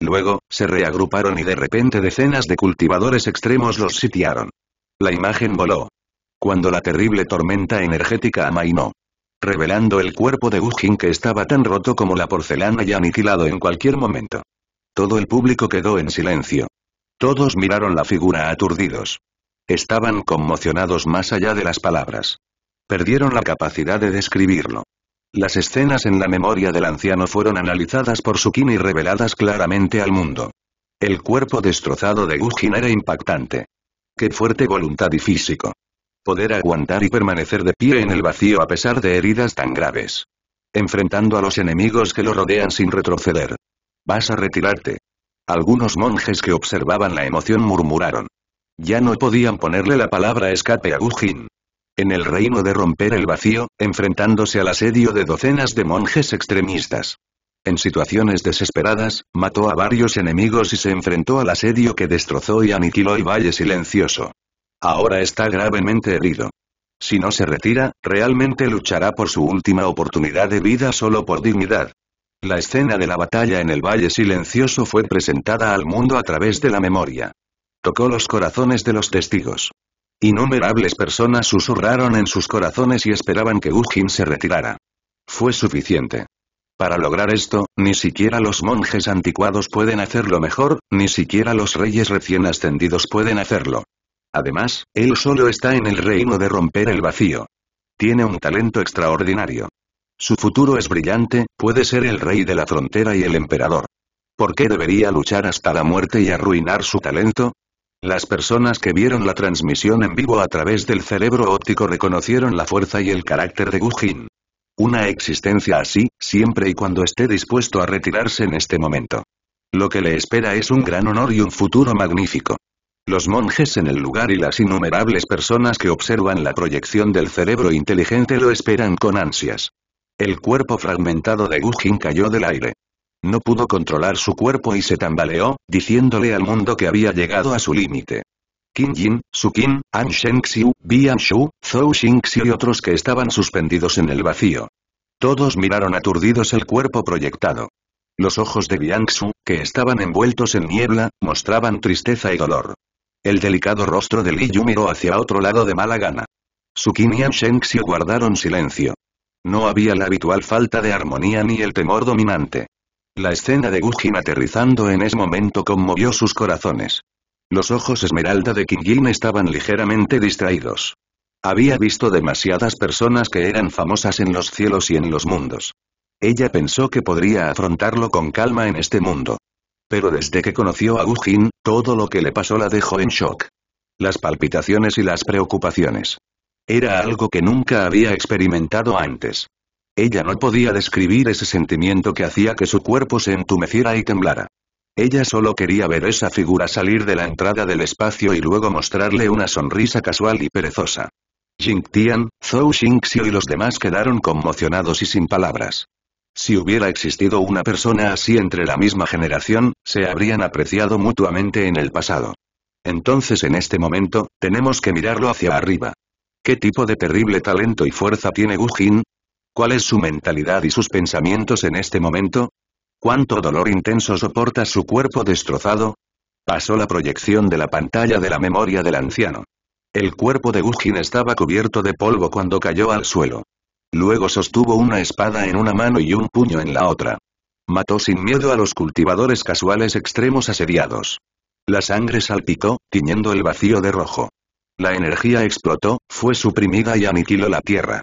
Luego, se reagruparon y de repente decenas de cultivadores extremos los sitiaron. La imagen voló. Cuando la terrible tormenta energética amainó, revelando el cuerpo de Ujin que estaba tan roto como la porcelana y aniquilado en cualquier momento. Todo el público quedó en silencio. Todos miraron la figura aturdidos. Estaban conmocionados más allá de las palabras. Perdieron la capacidad de describirlo. Las escenas en la memoria del anciano fueron analizadas por sukin y reveladas claramente al mundo. El cuerpo destrozado de Ujin era impactante. ¡Qué fuerte voluntad y físico! Poder aguantar y permanecer de pie en el vacío a pesar de heridas tan graves. Enfrentando a los enemigos que lo rodean sin retroceder. Vas a retirarte. Algunos monjes que observaban la emoción murmuraron. Ya no podían ponerle la palabra escape a Gujin. En el reino de romper el vacío, enfrentándose al asedio de docenas de monjes extremistas. En situaciones desesperadas, mató a varios enemigos y se enfrentó al asedio que destrozó y aniquiló el Valle Silencioso. Ahora está gravemente herido. Si no se retira, realmente luchará por su última oportunidad de vida solo por dignidad. La escena de la batalla en el Valle Silencioso fue presentada al mundo a través de la memoria. Tocó los corazones de los testigos. Innumerables personas susurraron en sus corazones y esperaban que Ujin se retirara. Fue suficiente. Para lograr esto, ni siquiera los monjes anticuados pueden hacerlo mejor, ni siquiera los reyes recién ascendidos pueden hacerlo. Además, él solo está en el reino de romper el vacío. Tiene un talento extraordinario. Su futuro es brillante, puede ser el rey de la frontera y el emperador. ¿Por qué debería luchar hasta la muerte y arruinar su talento? Las personas que vieron la transmisión en vivo a través del cerebro óptico reconocieron la fuerza y el carácter de Jin. Una existencia así, siempre y cuando esté dispuesto a retirarse en este momento. Lo que le espera es un gran honor y un futuro magnífico. Los monjes en el lugar y las innumerables personas que observan la proyección del cerebro inteligente lo esperan con ansias. El cuerpo fragmentado de Jing cayó del aire. No pudo controlar su cuerpo y se tambaleó, diciéndole al mundo que había llegado a su límite. Qin Jin, Su Qin, An Xiu, Bian Shu, Zhou Xingxiu y otros que estaban suspendidos en el vacío. Todos miraron aturdidos el cuerpo proyectado. Los ojos de Xu, que estaban envueltos en niebla, mostraban tristeza y dolor. El delicado rostro de Li Yu miró hacia otro lado de mala gana. Qin y Shenxi guardaron silencio. No había la habitual falta de armonía ni el temor dominante. La escena de Gujin aterrizando en ese momento conmovió sus corazones. Los ojos esmeralda de Qin estaban ligeramente distraídos. Había visto demasiadas personas que eran famosas en los cielos y en los mundos. Ella pensó que podría afrontarlo con calma en este mundo. Pero desde que conoció a Gujin, todo lo que le pasó la dejó en shock. Las palpitaciones y las preocupaciones. Era algo que nunca había experimentado antes. Ella no podía describir ese sentimiento que hacía que su cuerpo se entumeciera y temblara. Ella solo quería ver esa figura salir de la entrada del espacio y luego mostrarle una sonrisa casual y perezosa. Jing Tian, Zhou Xingxiu y los demás quedaron conmocionados y sin palabras. Si hubiera existido una persona así entre la misma generación, se habrían apreciado mutuamente en el pasado. Entonces en este momento, tenemos que mirarlo hacia arriba. ¿Qué tipo de terrible talento y fuerza tiene Gujin? ¿Cuál es su mentalidad y sus pensamientos en este momento? ¿Cuánto dolor intenso soporta su cuerpo destrozado? Pasó la proyección de la pantalla de la memoria del anciano. El cuerpo de Gujin estaba cubierto de polvo cuando cayó al suelo. Luego sostuvo una espada en una mano y un puño en la otra. Mató sin miedo a los cultivadores casuales extremos asediados. La sangre salpicó, tiñendo el vacío de rojo. La energía explotó, fue suprimida y aniquiló la tierra.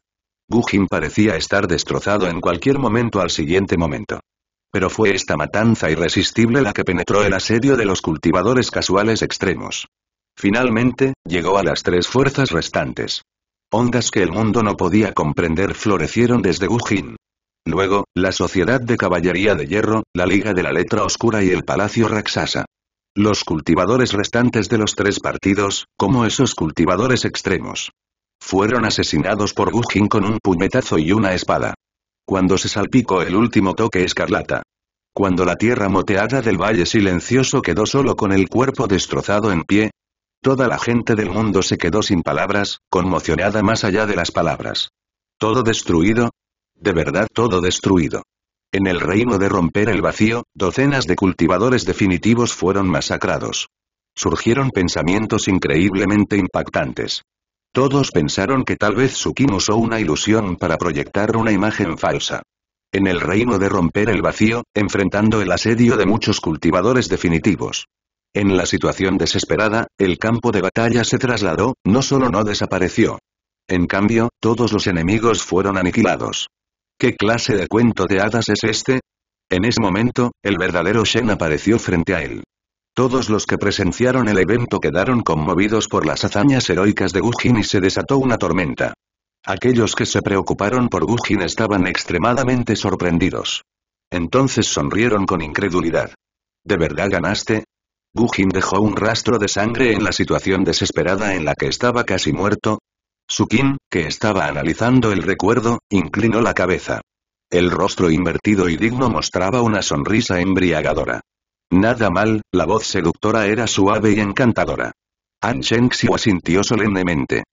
Gujin parecía estar destrozado en cualquier momento al siguiente momento. Pero fue esta matanza irresistible la que penetró el asedio de los cultivadores casuales extremos. Finalmente, llegó a las tres fuerzas restantes. Ondas que el mundo no podía comprender florecieron desde Gujin. Luego, la Sociedad de Caballería de Hierro, la Liga de la Letra Oscura y el Palacio Raxasa. Los cultivadores restantes de los tres partidos, como esos cultivadores extremos. Fueron asesinados por Gujin con un puñetazo y una espada. Cuando se salpicó el último toque escarlata. Cuando la tierra moteada del valle silencioso quedó solo con el cuerpo destrozado en pie, Toda la gente del mundo se quedó sin palabras, conmocionada más allá de las palabras. ¿Todo destruido? De verdad todo destruido. En el reino de romper el vacío, docenas de cultivadores definitivos fueron masacrados. Surgieron pensamientos increíblemente impactantes. Todos pensaron que tal vez Sukin usó una ilusión para proyectar una imagen falsa. En el reino de romper el vacío, enfrentando el asedio de muchos cultivadores definitivos. En la situación desesperada, el campo de batalla se trasladó, no solo no desapareció. En cambio, todos los enemigos fueron aniquilados. ¿Qué clase de cuento de hadas es este? En ese momento, el verdadero Shen apareció frente a él. Todos los que presenciaron el evento quedaron conmovidos por las hazañas heroicas de Gujin y se desató una tormenta. Aquellos que se preocuparon por Gujin estaban extremadamente sorprendidos. Entonces sonrieron con incredulidad. ¿De verdad ganaste? Jin dejó un rastro de sangre en la situación desesperada en la que estaba casi muerto. Su Qin, que estaba analizando el recuerdo, inclinó la cabeza. El rostro invertido y digno mostraba una sonrisa embriagadora. Nada mal, la voz seductora era suave y encantadora. An Xiu asintió solemnemente.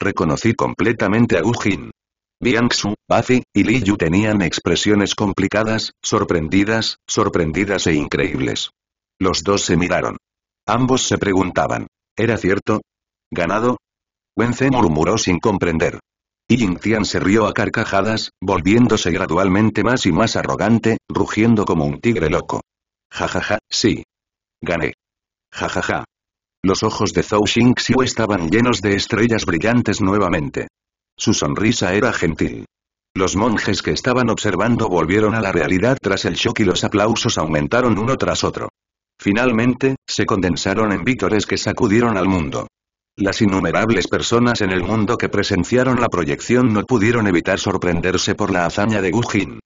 Reconocí completamente a Jin. Bian Xu, Bazi, y Li Yu tenían expresiones complicadas, sorprendidas, sorprendidas e increíbles. Los dos se miraron. Ambos se preguntaban. ¿Era cierto? ¿Ganado? Wence murmuró sin comprender. Y Tian se rió a carcajadas, volviéndose gradualmente más y más arrogante, rugiendo como un tigre loco. Jajaja, ja, ja, sí. Gané. Jajaja. Ja, ja. Los ojos de Zhou Xingxiu estaban llenos de estrellas brillantes nuevamente. Su sonrisa era gentil. Los monjes que estaban observando volvieron a la realidad tras el shock y los aplausos aumentaron uno tras otro finalmente, se condensaron en vítores que sacudieron al mundo. Las innumerables personas en el mundo que presenciaron la proyección no pudieron evitar sorprenderse por la hazaña de Gujin.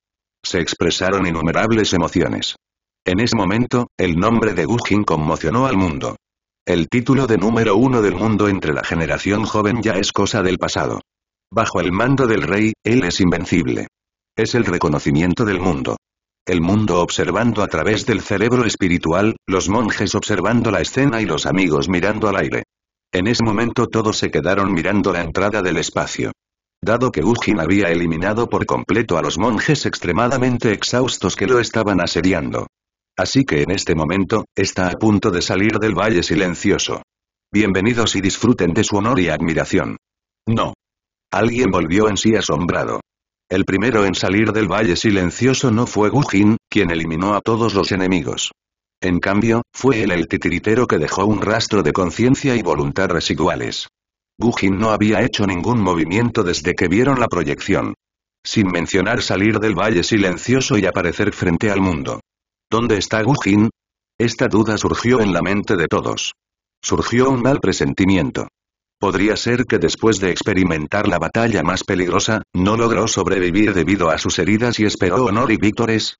Se expresaron innumerables emociones. En ese momento, el nombre de Gujin conmocionó al mundo. El título de número uno del mundo entre la generación joven ya es cosa del pasado. Bajo el mando del rey, él es invencible. Es el reconocimiento del mundo el mundo observando a través del cerebro espiritual, los monjes observando la escena y los amigos mirando al aire. En ese momento todos se quedaron mirando la entrada del espacio. Dado que Ujin había eliminado por completo a los monjes extremadamente exhaustos que lo estaban asediando. Así que en este momento, está a punto de salir del valle silencioso. Bienvenidos y disfruten de su honor y admiración. No. Alguien volvió en sí asombrado. El primero en salir del Valle Silencioso no fue Gujin, quien eliminó a todos los enemigos. En cambio, fue él el titiritero que dejó un rastro de conciencia y voluntad residuales. Gujin no había hecho ningún movimiento desde que vieron la proyección. Sin mencionar salir del Valle Silencioso y aparecer frente al mundo. ¿Dónde está Gujin? Esta duda surgió en la mente de todos. Surgió un mal presentimiento. Podría ser que después de experimentar la batalla más peligrosa, no logró sobrevivir debido a sus heridas y esperó honor y víctores.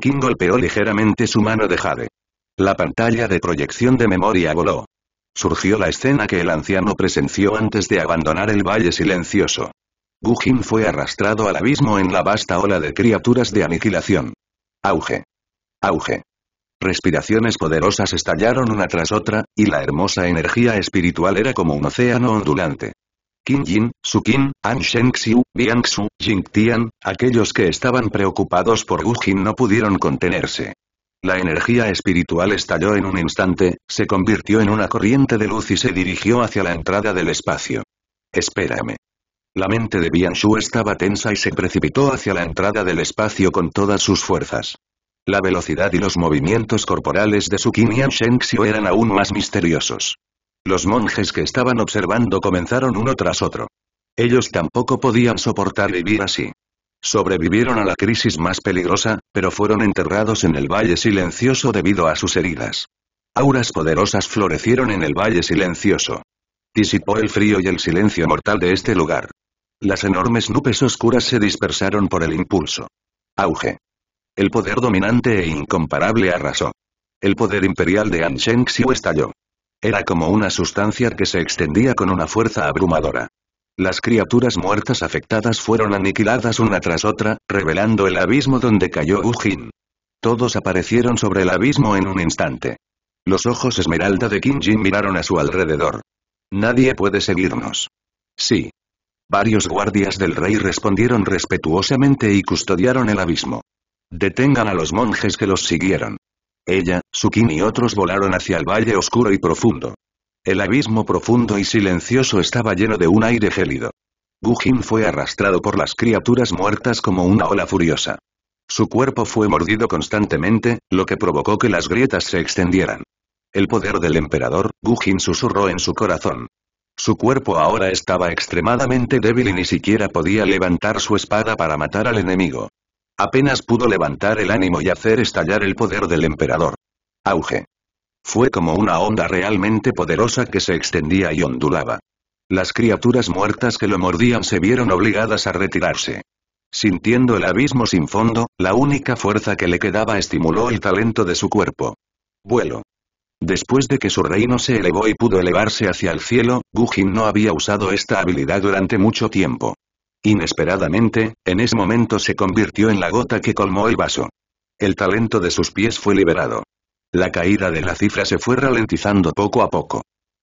King golpeó ligeramente su mano de Jade. La pantalla de proyección de memoria voló. Surgió la escena que el anciano presenció antes de abandonar el valle silencioso. Gujin fue arrastrado al abismo en la vasta ola de criaturas de aniquilación. Auge. Auge. Respiraciones poderosas estallaron una tras otra, y la hermosa energía espiritual era como un océano ondulante. Qin Jin, Su Qin, An Xu, Jing Tian, aquellos que estaban preocupados por Wu Jin no pudieron contenerse. La energía espiritual estalló en un instante, se convirtió en una corriente de luz y se dirigió hacia la entrada del espacio. Espérame. La mente de Bian Xu estaba tensa y se precipitó hacia la entrada del espacio con todas sus fuerzas. La velocidad y los movimientos corporales de su Qinian Shenxiu eran aún más misteriosos. Los monjes que estaban observando comenzaron uno tras otro. Ellos tampoco podían soportar vivir así. Sobrevivieron a la crisis más peligrosa, pero fueron enterrados en el Valle Silencioso debido a sus heridas. Auras poderosas florecieron en el Valle Silencioso. Disipó el frío y el silencio mortal de este lugar. Las enormes nubes oscuras se dispersaron por el impulso. Auge. El poder dominante e incomparable arrasó. El poder imperial de An Sheng estalló. Era como una sustancia que se extendía con una fuerza abrumadora. Las criaturas muertas afectadas fueron aniquiladas una tras otra, revelando el abismo donde cayó Ujin. Todos aparecieron sobre el abismo en un instante. Los ojos esmeralda de Qin Jin miraron a su alrededor. Nadie puede seguirnos. Sí. Varios guardias del rey respondieron respetuosamente y custodiaron el abismo. Detengan a los monjes que los siguieron. Ella, Sukin y otros volaron hacia el valle oscuro y profundo. El abismo profundo y silencioso estaba lleno de un aire gélido. Gujin fue arrastrado por las criaturas muertas como una ola furiosa. Su cuerpo fue mordido constantemente, lo que provocó que las grietas se extendieran. El poder del emperador, Gujin susurró en su corazón. Su cuerpo ahora estaba extremadamente débil y ni siquiera podía levantar su espada para matar al enemigo. Apenas pudo levantar el ánimo y hacer estallar el poder del emperador. Auge. Fue como una onda realmente poderosa que se extendía y ondulaba. Las criaturas muertas que lo mordían se vieron obligadas a retirarse. Sintiendo el abismo sin fondo, la única fuerza que le quedaba estimuló el talento de su cuerpo. Vuelo. Después de que su reino se elevó y pudo elevarse hacia el cielo, Gujin no había usado esta habilidad durante mucho tiempo. Inesperadamente, en ese momento se convirtió en la gota que colmó el vaso. El talento de sus pies fue liberado. La caída de la cifra se fue ralentizando poco a poco.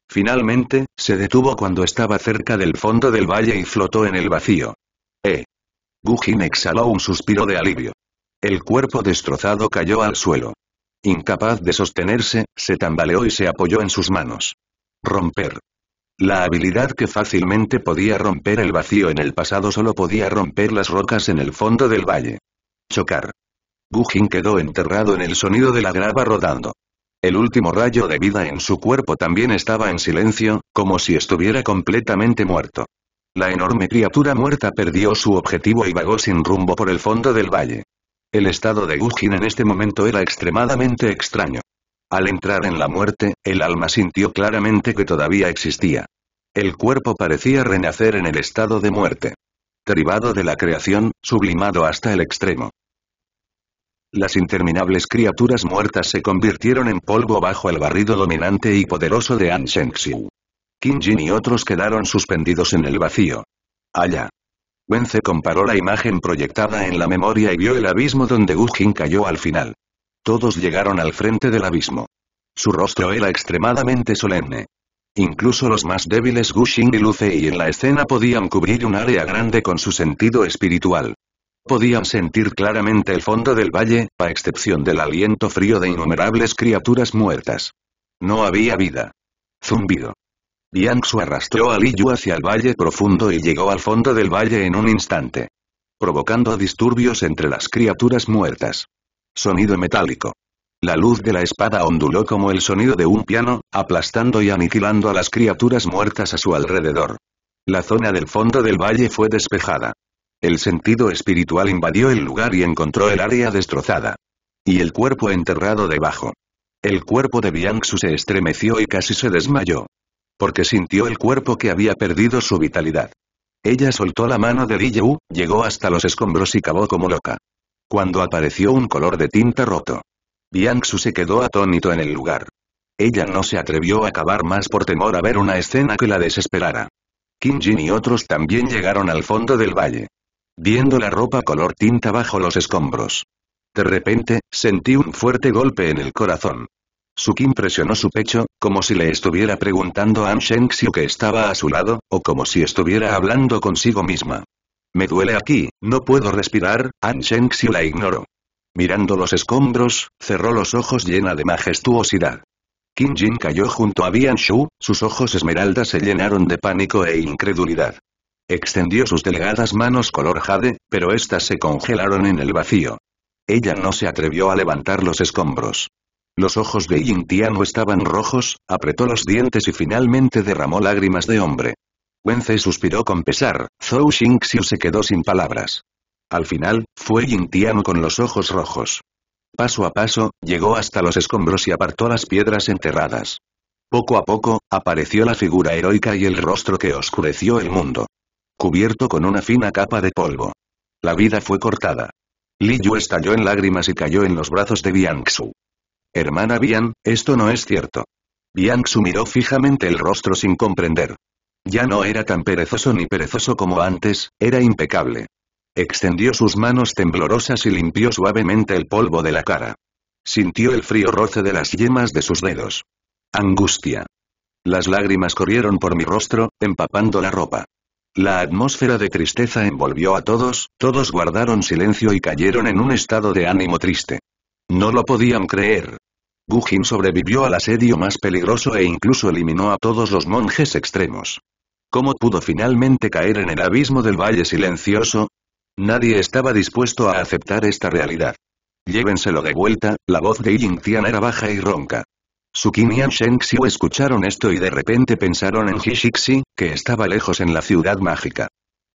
Finalmente, se detuvo cuando estaba cerca del fondo del valle y flotó en el vacío. ¡Eh! Gujin exhaló un suspiro de alivio. El cuerpo destrozado cayó al suelo. Incapaz de sostenerse, se tambaleó y se apoyó en sus manos. Romper. La habilidad que fácilmente podía romper el vacío en el pasado solo podía romper las rocas en el fondo del valle. Chocar. Gujin quedó enterrado en el sonido de la grava rodando. El último rayo de vida en su cuerpo también estaba en silencio, como si estuviera completamente muerto. La enorme criatura muerta perdió su objetivo y vagó sin rumbo por el fondo del valle. El estado de Gujin en este momento era extremadamente extraño. Al entrar en la muerte, el alma sintió claramente que todavía existía. El cuerpo parecía renacer en el estado de muerte. Derivado de la creación, sublimado hasta el extremo. Las interminables criaturas muertas se convirtieron en polvo bajo el barrido dominante y poderoso de An Shengxiu. Qin Jin y otros quedaron suspendidos en el vacío. Allá. Wen comparó la imagen proyectada en la memoria y vio el abismo donde Gu Jin cayó al final. Todos llegaron al frente del abismo. Su rostro era extremadamente solemne. Incluso los más débiles Gushing y y en la escena podían cubrir un área grande con su sentido espiritual. Podían sentir claramente el fondo del valle, a excepción del aliento frío de innumerables criaturas muertas. No había vida. Zumbido. Su arrastró a Liyu hacia el valle profundo y llegó al fondo del valle en un instante. Provocando disturbios entre las criaturas muertas. Sonido metálico. La luz de la espada onduló como el sonido de un piano, aplastando y aniquilando a las criaturas muertas a su alrededor. La zona del fondo del valle fue despejada. El sentido espiritual invadió el lugar y encontró el área destrozada. Y el cuerpo enterrado debajo. El cuerpo de Bianxu se estremeció y casi se desmayó. Porque sintió el cuerpo que había perdido su vitalidad. Ella soltó la mano de Yu, llegó hasta los escombros y cavó como loca cuando apareció un color de tinta roto. Bianxu se quedó atónito en el lugar. Ella no se atrevió a acabar más por temor a ver una escena que la desesperara. Kim Jin y otros también llegaron al fondo del valle. Viendo la ropa color tinta bajo los escombros. De repente, sentí un fuerte golpe en el corazón. Su Kim presionó su pecho, como si le estuviera preguntando a an Shengxiu que estaba a su lado, o como si estuviera hablando consigo misma. Me duele aquí, no puedo respirar, An Xiu la ignoró. Mirando los escombros, cerró los ojos llena de majestuosidad. Qin Jin cayó junto a Bian Shu, sus ojos esmeraldas se llenaron de pánico e incredulidad. Extendió sus delgadas manos color jade, pero éstas se congelaron en el vacío. Ella no se atrevió a levantar los escombros. Los ojos de Yin no estaban rojos, apretó los dientes y finalmente derramó lágrimas de hombre. Wenzhe suspiró con pesar, Zhou Xingxiu se quedó sin palabras. Al final, fue Yin Tian con los ojos rojos. Paso a paso, llegó hasta los escombros y apartó las piedras enterradas. Poco a poco, apareció la figura heroica y el rostro que oscureció el mundo. Cubierto con una fina capa de polvo. La vida fue cortada. Li Yu estalló en lágrimas y cayó en los brazos de Bianxu. Hermana Bian, esto no es cierto. Bianxu miró fijamente el rostro sin comprender. Ya no era tan perezoso ni perezoso como antes, era impecable. Extendió sus manos temblorosas y limpió suavemente el polvo de la cara. Sintió el frío roce de las yemas de sus dedos. Angustia. Las lágrimas corrieron por mi rostro, empapando la ropa. La atmósfera de tristeza envolvió a todos, todos guardaron silencio y cayeron en un estado de ánimo triste. No lo podían creer. Gugin sobrevivió al asedio más peligroso e incluso eliminó a todos los monjes extremos. ¿Cómo pudo finalmente caer en el abismo del valle silencioso? Nadie estaba dispuesto a aceptar esta realidad. Llévenselo de vuelta, la voz de Yingtian Tian era baja y ronca. Qin y Sheng escucharon esto y de repente pensaron en Hishixi, que estaba lejos en la ciudad mágica.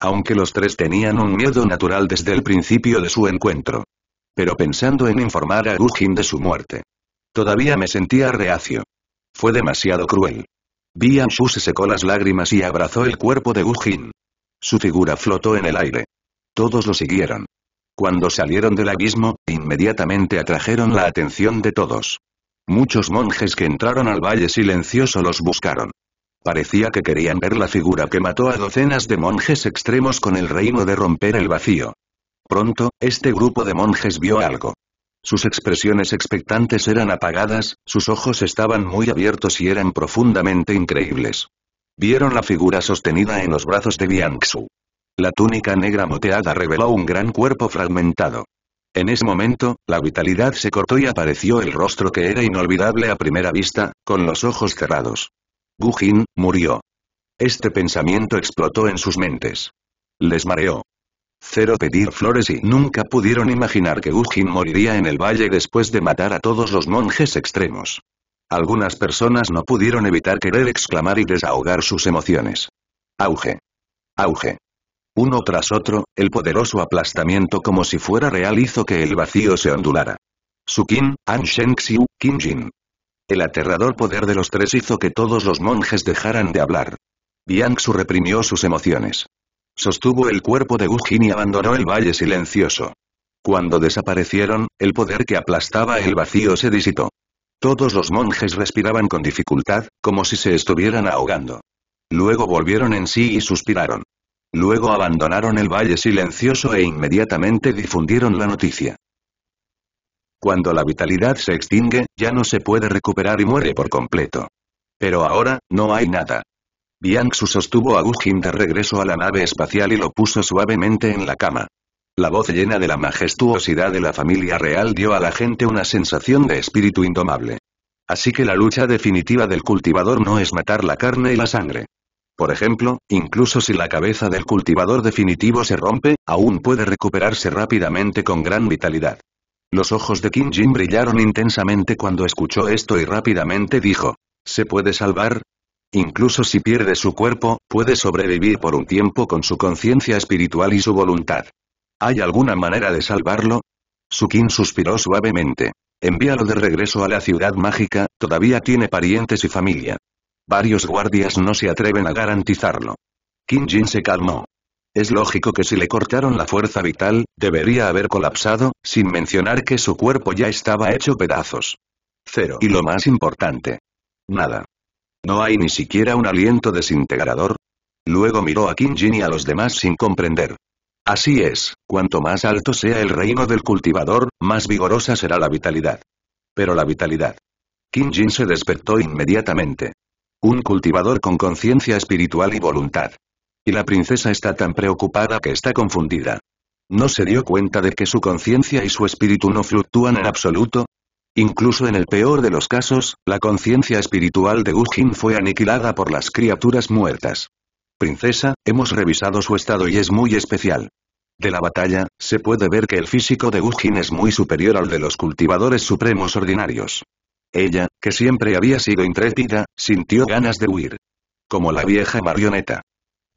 Aunque los tres tenían un miedo natural desde el principio de su encuentro. Pero pensando en informar a Gujin de su muerte. Todavía me sentía reacio. Fue demasiado cruel. Bian Shu se secó las lágrimas y abrazó el cuerpo de Gu Su figura flotó en el aire. Todos lo siguieron. Cuando salieron del abismo, inmediatamente atrajeron la atención de todos. Muchos monjes que entraron al valle silencioso los buscaron. Parecía que querían ver la figura que mató a docenas de monjes extremos con el reino de romper el vacío. Pronto, este grupo de monjes vio algo. Sus expresiones expectantes eran apagadas, sus ojos estaban muy abiertos y eran profundamente increíbles. Vieron la figura sostenida en los brazos de Xu. La túnica negra moteada reveló un gran cuerpo fragmentado. En ese momento, la vitalidad se cortó y apareció el rostro que era inolvidable a primera vista, con los ojos cerrados. Gujin, murió. Este pensamiento explotó en sus mentes. Les mareó. Cero pedir flores y nunca pudieron imaginar que Ujin moriría en el valle después de matar a todos los monjes extremos. Algunas personas no pudieron evitar querer exclamar y desahogar sus emociones. Auge. Auge. Uno tras otro, el poderoso aplastamiento como si fuera real hizo que el vacío se ondulara. Su Sukin, An Shenxiu, Qin Jin. El aterrador poder de los tres hizo que todos los monjes dejaran de hablar. Bian Su reprimió sus emociones. Sostuvo el cuerpo de Gujin y abandonó el valle silencioso. Cuando desaparecieron, el poder que aplastaba el vacío se disipó. Todos los monjes respiraban con dificultad, como si se estuvieran ahogando. Luego volvieron en sí y suspiraron. Luego abandonaron el valle silencioso e inmediatamente difundieron la noticia. Cuando la vitalidad se extingue, ya no se puede recuperar y muere por completo. Pero ahora, no hay nada. Su sostuvo a Gujin de regreso a la nave espacial y lo puso suavemente en la cama. La voz llena de la majestuosidad de la familia real dio a la gente una sensación de espíritu indomable. Así que la lucha definitiva del cultivador no es matar la carne y la sangre. Por ejemplo, incluso si la cabeza del cultivador definitivo se rompe, aún puede recuperarse rápidamente con gran vitalidad. Los ojos de Kim Jin brillaron intensamente cuando escuchó esto y rápidamente dijo, ¿se puede salvar? Incluso si pierde su cuerpo, puede sobrevivir por un tiempo con su conciencia espiritual y su voluntad. ¿Hay alguna manera de salvarlo? Sukin suspiró suavemente. Envíalo de regreso a la ciudad mágica, todavía tiene parientes y familia. Varios guardias no se atreven a garantizarlo. Kim Jin se calmó. Es lógico que si le cortaron la fuerza vital, debería haber colapsado, sin mencionar que su cuerpo ya estaba hecho pedazos. Cero. Y lo más importante. Nada. ¿No hay ni siquiera un aliento desintegrador? Luego miró a Qin Jin y a los demás sin comprender. Así es, cuanto más alto sea el reino del cultivador, más vigorosa será la vitalidad. Pero la vitalidad. Qin Jin se despertó inmediatamente. Un cultivador con conciencia espiritual y voluntad. Y la princesa está tan preocupada que está confundida. No se dio cuenta de que su conciencia y su espíritu no fluctúan en absoluto, Incluso en el peor de los casos, la conciencia espiritual de Gujin fue aniquilada por las criaturas muertas. Princesa, hemos revisado su estado y es muy especial. De la batalla, se puede ver que el físico de Gujin es muy superior al de los cultivadores supremos ordinarios. Ella, que siempre había sido intrépida, sintió ganas de huir. Como la vieja marioneta.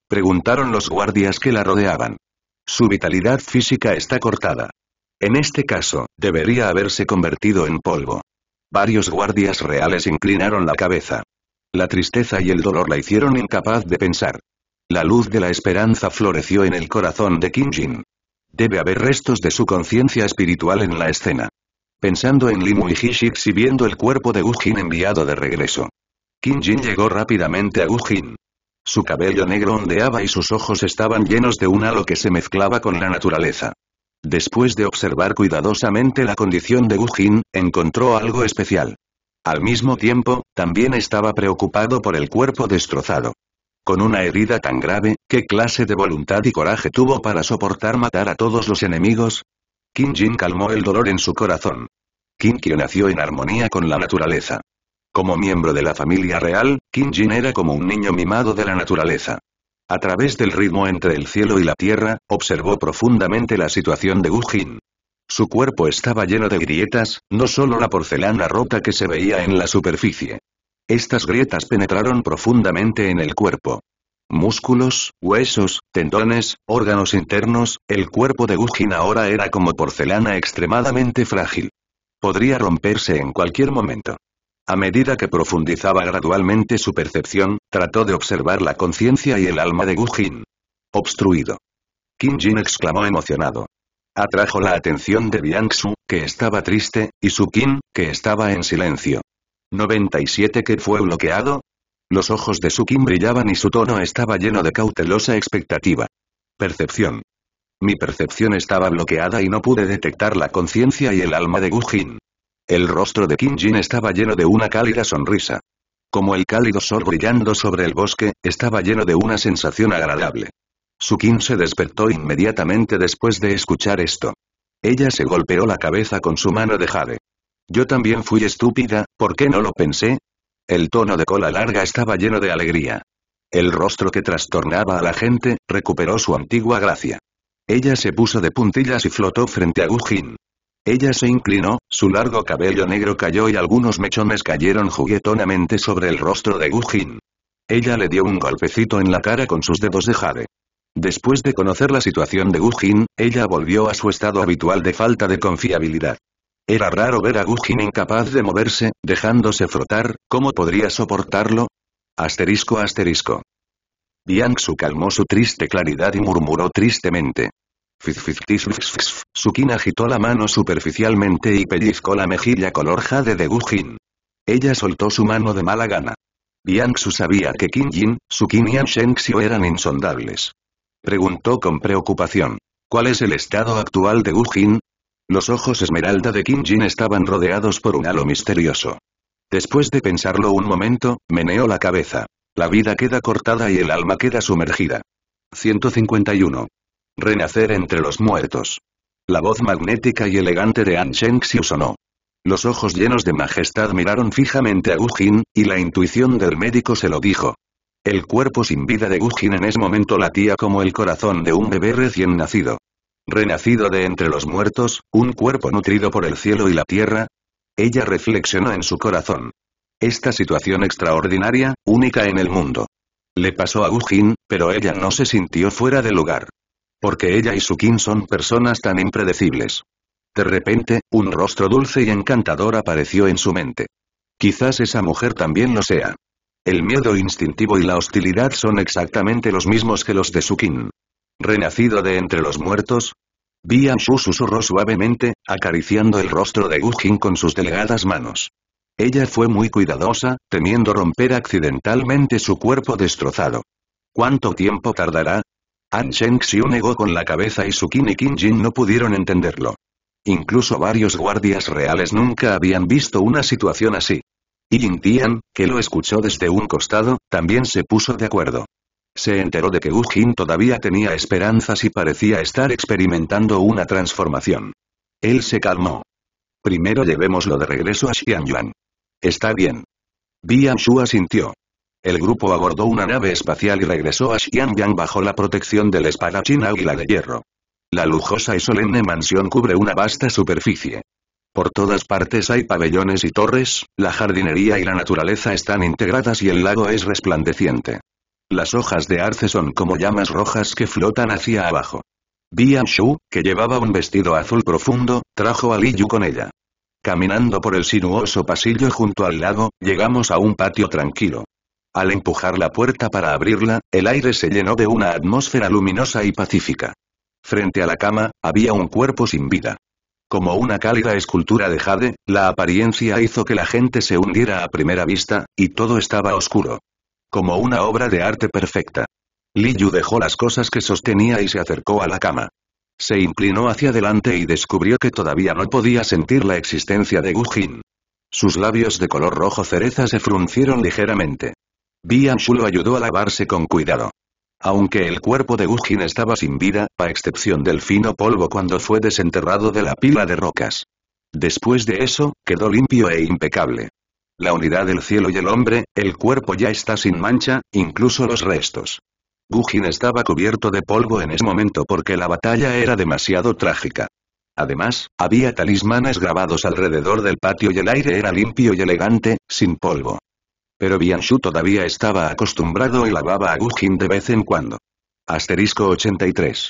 Preguntaron los guardias que la rodeaban. Su vitalidad física está cortada. En este caso, debería haberse convertido en polvo. Varios guardias reales inclinaron la cabeza. La tristeza y el dolor la hicieron incapaz de pensar. La luz de la esperanza floreció en el corazón de Kim Jin. Debe haber restos de su conciencia espiritual en la escena. Pensando en Limu y Hishix y viendo el cuerpo de Ujin enviado de regreso. Kim Jin llegó rápidamente a Ujin. Su cabello negro ondeaba y sus ojos estaban llenos de un halo que se mezclaba con la naturaleza. Después de observar cuidadosamente la condición de Jin, encontró algo especial. Al mismo tiempo, también estaba preocupado por el cuerpo destrozado. Con una herida tan grave, ¿qué clase de voluntad y coraje tuvo para soportar matar a todos los enemigos? Qin Jin calmó el dolor en su corazón. Kim Kyo nació en armonía con la naturaleza. Como miembro de la familia real, Qin Jin era como un niño mimado de la naturaleza. A través del ritmo entre el cielo y la tierra, observó profundamente la situación de Gujin. Su cuerpo estaba lleno de grietas, no solo la porcelana rota que se veía en la superficie. Estas grietas penetraron profundamente en el cuerpo. Músculos, huesos, tendones, órganos internos, el cuerpo de Gujin ahora era como porcelana extremadamente frágil. Podría romperse en cualquier momento. A medida que profundizaba gradualmente su percepción, trató de observar la conciencia y el alma de Gu Jin. Obstruido. Kim Jin exclamó emocionado. Atrajo la atención de Su, que estaba triste, y su Qin, que estaba en silencio. 97 ¿Qué fue bloqueado, los ojos de su kim brillaban y su tono estaba lleno de cautelosa expectativa. Percepción. Mi percepción estaba bloqueada y no pude detectar la conciencia y el alma de Gu Jin. El rostro de Kim Jin estaba lleno de una cálida sonrisa. Como el cálido sol brillando sobre el bosque, estaba lleno de una sensación agradable. Su Kim se despertó inmediatamente después de escuchar esto. Ella se golpeó la cabeza con su mano de jade. Yo también fui estúpida, ¿por qué no lo pensé? El tono de cola larga estaba lleno de alegría. El rostro que trastornaba a la gente, recuperó su antigua gracia. Ella se puso de puntillas y flotó frente a Jin. Ella se inclinó, su largo cabello negro cayó y algunos mechones cayeron juguetonamente sobre el rostro de Gujin. Ella le dio un golpecito en la cara con sus dedos de jade. Después de conocer la situación de Gujin, ella volvió a su estado habitual de falta de confiabilidad. Era raro ver a Gujin incapaz de moverse, dejándose frotar, ¿cómo podría soportarlo? Asterisco asterisco. Yang calmó su triste claridad y murmuró tristemente. Sukin agitó la mano superficialmente y pellizcó la mejilla color jade de Gujin. Ella soltó su mano de mala gana. Su sabía que Qin Jin, Sukin y Xiu eran insondables. Preguntó con preocupación. ¿Cuál es el estado actual de Jin? Los ojos esmeralda de Qin Jin estaban rodeados por un halo misterioso. Después de pensarlo un momento, meneó la cabeza. La vida queda cortada y el alma queda sumergida. 151. Renacer entre los muertos. La voz magnética y elegante de An Shengxiu sonó. Los ojos llenos de majestad miraron fijamente a Jin, y la intuición del médico se lo dijo. El cuerpo sin vida de Jin en ese momento latía como el corazón de un bebé recién nacido. Renacido de entre los muertos, un cuerpo nutrido por el cielo y la tierra. Ella reflexionó en su corazón. Esta situación extraordinaria, única en el mundo. Le pasó a Jin, pero ella no se sintió fuera de lugar. Porque ella y su son personas tan impredecibles. De repente, un rostro dulce y encantador apareció en su mente. Quizás esa mujer también lo sea. El miedo instintivo y la hostilidad son exactamente los mismos que los de su ¿Renacido de entre los muertos? Bian Shu susurró suavemente, acariciando el rostro de Jin con sus delegadas manos. Ella fue muy cuidadosa, temiendo romper accidentalmente su cuerpo destrozado. ¿Cuánto tiempo tardará? An Cheng-xiu negó con la cabeza y Sukin y Qin Jin no pudieron entenderlo. Incluso varios guardias reales nunca habían visto una situación así. Y Yin Tian, que lo escuchó desde un costado, también se puso de acuerdo. Se enteró de que Wu Jin todavía tenía esperanzas y parecía estar experimentando una transformación. Él se calmó. Primero llevémoslo de regreso a Xianyuan. Está bien. Bian Shu asintió. El grupo abordó una nave espacial y regresó a Xianyang bajo la protección del espadachín Águila de Hierro. La lujosa y solemne mansión cubre una vasta superficie. Por todas partes hay pabellones y torres, la jardinería y la naturaleza están integradas y el lago es resplandeciente. Las hojas de arce son como llamas rojas que flotan hacia abajo. Bian Shu, que llevaba un vestido azul profundo, trajo a Li Yu con ella. Caminando por el sinuoso pasillo junto al lago, llegamos a un patio tranquilo. Al empujar la puerta para abrirla, el aire se llenó de una atmósfera luminosa y pacífica. Frente a la cama, había un cuerpo sin vida. Como una cálida escultura de jade, la apariencia hizo que la gente se hundiera a primera vista, y todo estaba oscuro. Como una obra de arte perfecta. Yu dejó las cosas que sostenía y se acercó a la cama. Se inclinó hacia adelante y descubrió que todavía no podía sentir la existencia de Gujin. Sus labios de color rojo cereza se fruncieron ligeramente. Bianchulo ayudó a lavarse con cuidado. Aunque el cuerpo de Gugin estaba sin vida, a excepción del fino polvo cuando fue desenterrado de la pila de rocas. Después de eso, quedó limpio e impecable. La unidad del cielo y el hombre, el cuerpo ya está sin mancha, incluso los restos. Gujin estaba cubierto de polvo en ese momento porque la batalla era demasiado trágica. Además, había talismanes grabados alrededor del patio y el aire era limpio y elegante, sin polvo. Pero Bianshu todavía estaba acostumbrado y lavaba a Jin de vez en cuando. Asterisco 83.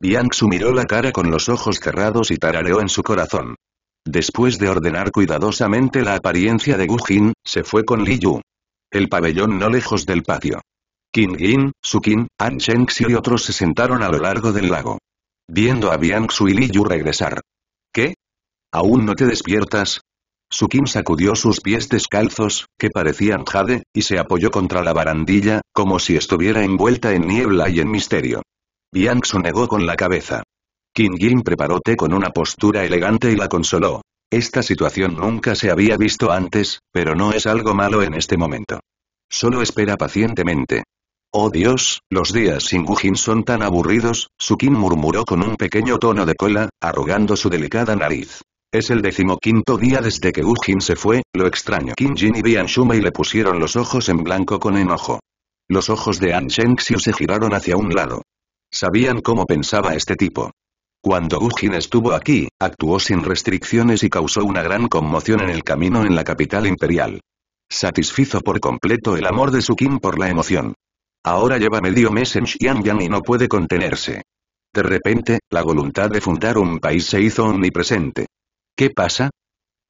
Bianxu miró la cara con los ojos cerrados y tarareó en su corazón. Después de ordenar cuidadosamente la apariencia de Gujin, se fue con Li Yu. El pabellón no lejos del patio. Qin Yin, Sukin, An Shengxi y otros se sentaron a lo largo del lago. Viendo a Bianxu y Li Yu regresar. ¿Qué? ¿Aún no te despiertas? Sukim sacudió sus pies descalzos, que parecían jade, y se apoyó contra la barandilla, como si estuviera envuelta en niebla y en misterio. Bianxu negó con la cabeza. Qin Yin preparó té con una postura elegante y la consoló. Esta situación nunca se había visto antes, pero no es algo malo en este momento. Solo espera pacientemente. Oh Dios, los días sin Gujin son tan aburridos, Sukin murmuró con un pequeño tono de cola, arrugando su delicada nariz. Es el decimoquinto día desde que Jin se fue, lo extraño. Kim Jin y Bian Shumei le pusieron los ojos en blanco con enojo. Los ojos de An Xiu se giraron hacia un lado. Sabían cómo pensaba este tipo. Cuando Jin estuvo aquí, actuó sin restricciones y causó una gran conmoción en el camino en la capital imperial. Satisfizo por completo el amor de su Kim por la emoción. Ahora lleva medio mes en Xianyang y no puede contenerse. De repente, la voluntad de fundar un país se hizo omnipresente. ¿Qué pasa?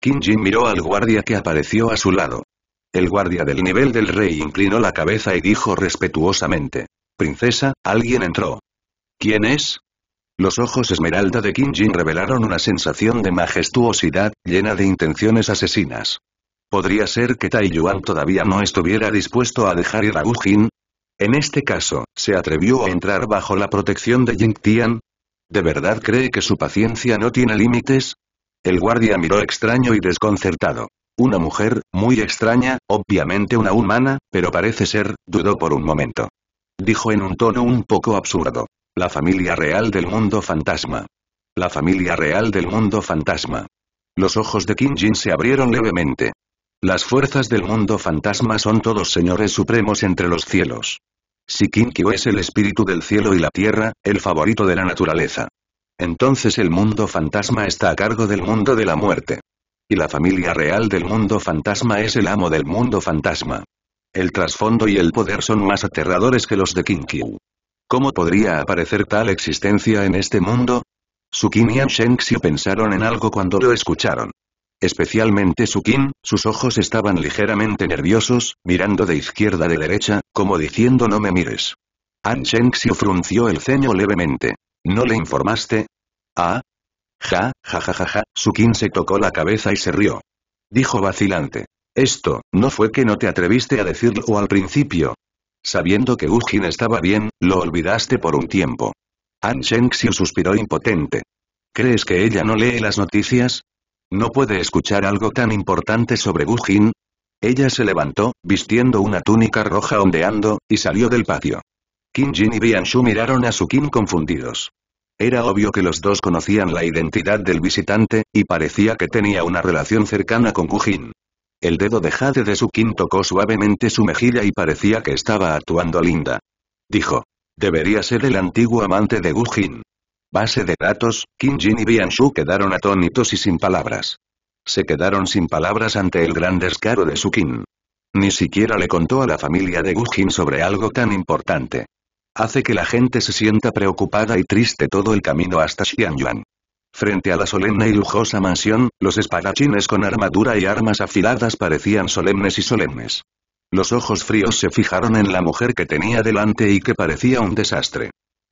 Qin Jin miró al guardia que apareció a su lado. El guardia del nivel del rey inclinó la cabeza y dijo respetuosamente. Princesa, alguien entró. ¿Quién es? Los ojos esmeralda de Qin Jin revelaron una sensación de majestuosidad, llena de intenciones asesinas. ¿Podría ser que Tai Yuan todavía no estuviera dispuesto a dejar ir a Wu Jin? En este caso, ¿se atrevió a entrar bajo la protección de Jing Tian? ¿De verdad cree que su paciencia no tiene límites? El guardia miró extraño y desconcertado. Una mujer, muy extraña, obviamente una humana, pero parece ser, dudó por un momento. Dijo en un tono un poco absurdo. La familia real del mundo fantasma. La familia real del mundo fantasma. Los ojos de Kim Jin se abrieron levemente. Las fuerzas del mundo fantasma son todos señores supremos entre los cielos. Si Kyo es el espíritu del cielo y la tierra, el favorito de la naturaleza. Entonces el mundo fantasma está a cargo del mundo de la muerte. Y la familia real del mundo fantasma es el amo del mundo fantasma. El trasfondo y el poder son más aterradores que los de Kinkyu. ¿Cómo podría aparecer tal existencia en este mundo? Sukin y Shenxiu pensaron en algo cuando lo escucharon. Especialmente Sukin, sus ojos estaban ligeramente nerviosos, mirando de izquierda a derecha, como diciendo no me mires. An Shenxiu frunció el ceño levemente. ¿No le informaste? Ah. Ja, ja ja ja ja, Sukin se tocó la cabeza y se rió. Dijo vacilante. Esto, ¿no fue que no te atreviste a decirlo al principio? Sabiendo que Jin estaba bien, lo olvidaste por un tiempo. An Xiu suspiró impotente. ¿Crees que ella no lee las noticias? ¿No puede escuchar algo tan importante sobre Jin? Ella se levantó, vistiendo una túnica roja ondeando, y salió del patio. Kim Jin y Shu miraron a Su Qin confundidos. Era obvio que los dos conocían la identidad del visitante, y parecía que tenía una relación cercana con Jin. El dedo de Jade de Su Qin tocó suavemente su mejilla y parecía que estaba actuando linda. Dijo. Debería ser el antiguo amante de Jin. Base de datos, Kim Jin y Shu quedaron atónitos y sin palabras. Se quedaron sin palabras ante el gran descaro de Su Qin. Ni siquiera le contó a la familia de Jin sobre algo tan importante. Hace que la gente se sienta preocupada y triste todo el camino hasta Xianyuan. Frente a la solemne y lujosa mansión, los espadachines con armadura y armas afiladas parecían solemnes y solemnes. Los ojos fríos se fijaron en la mujer que tenía delante y que parecía un desastre.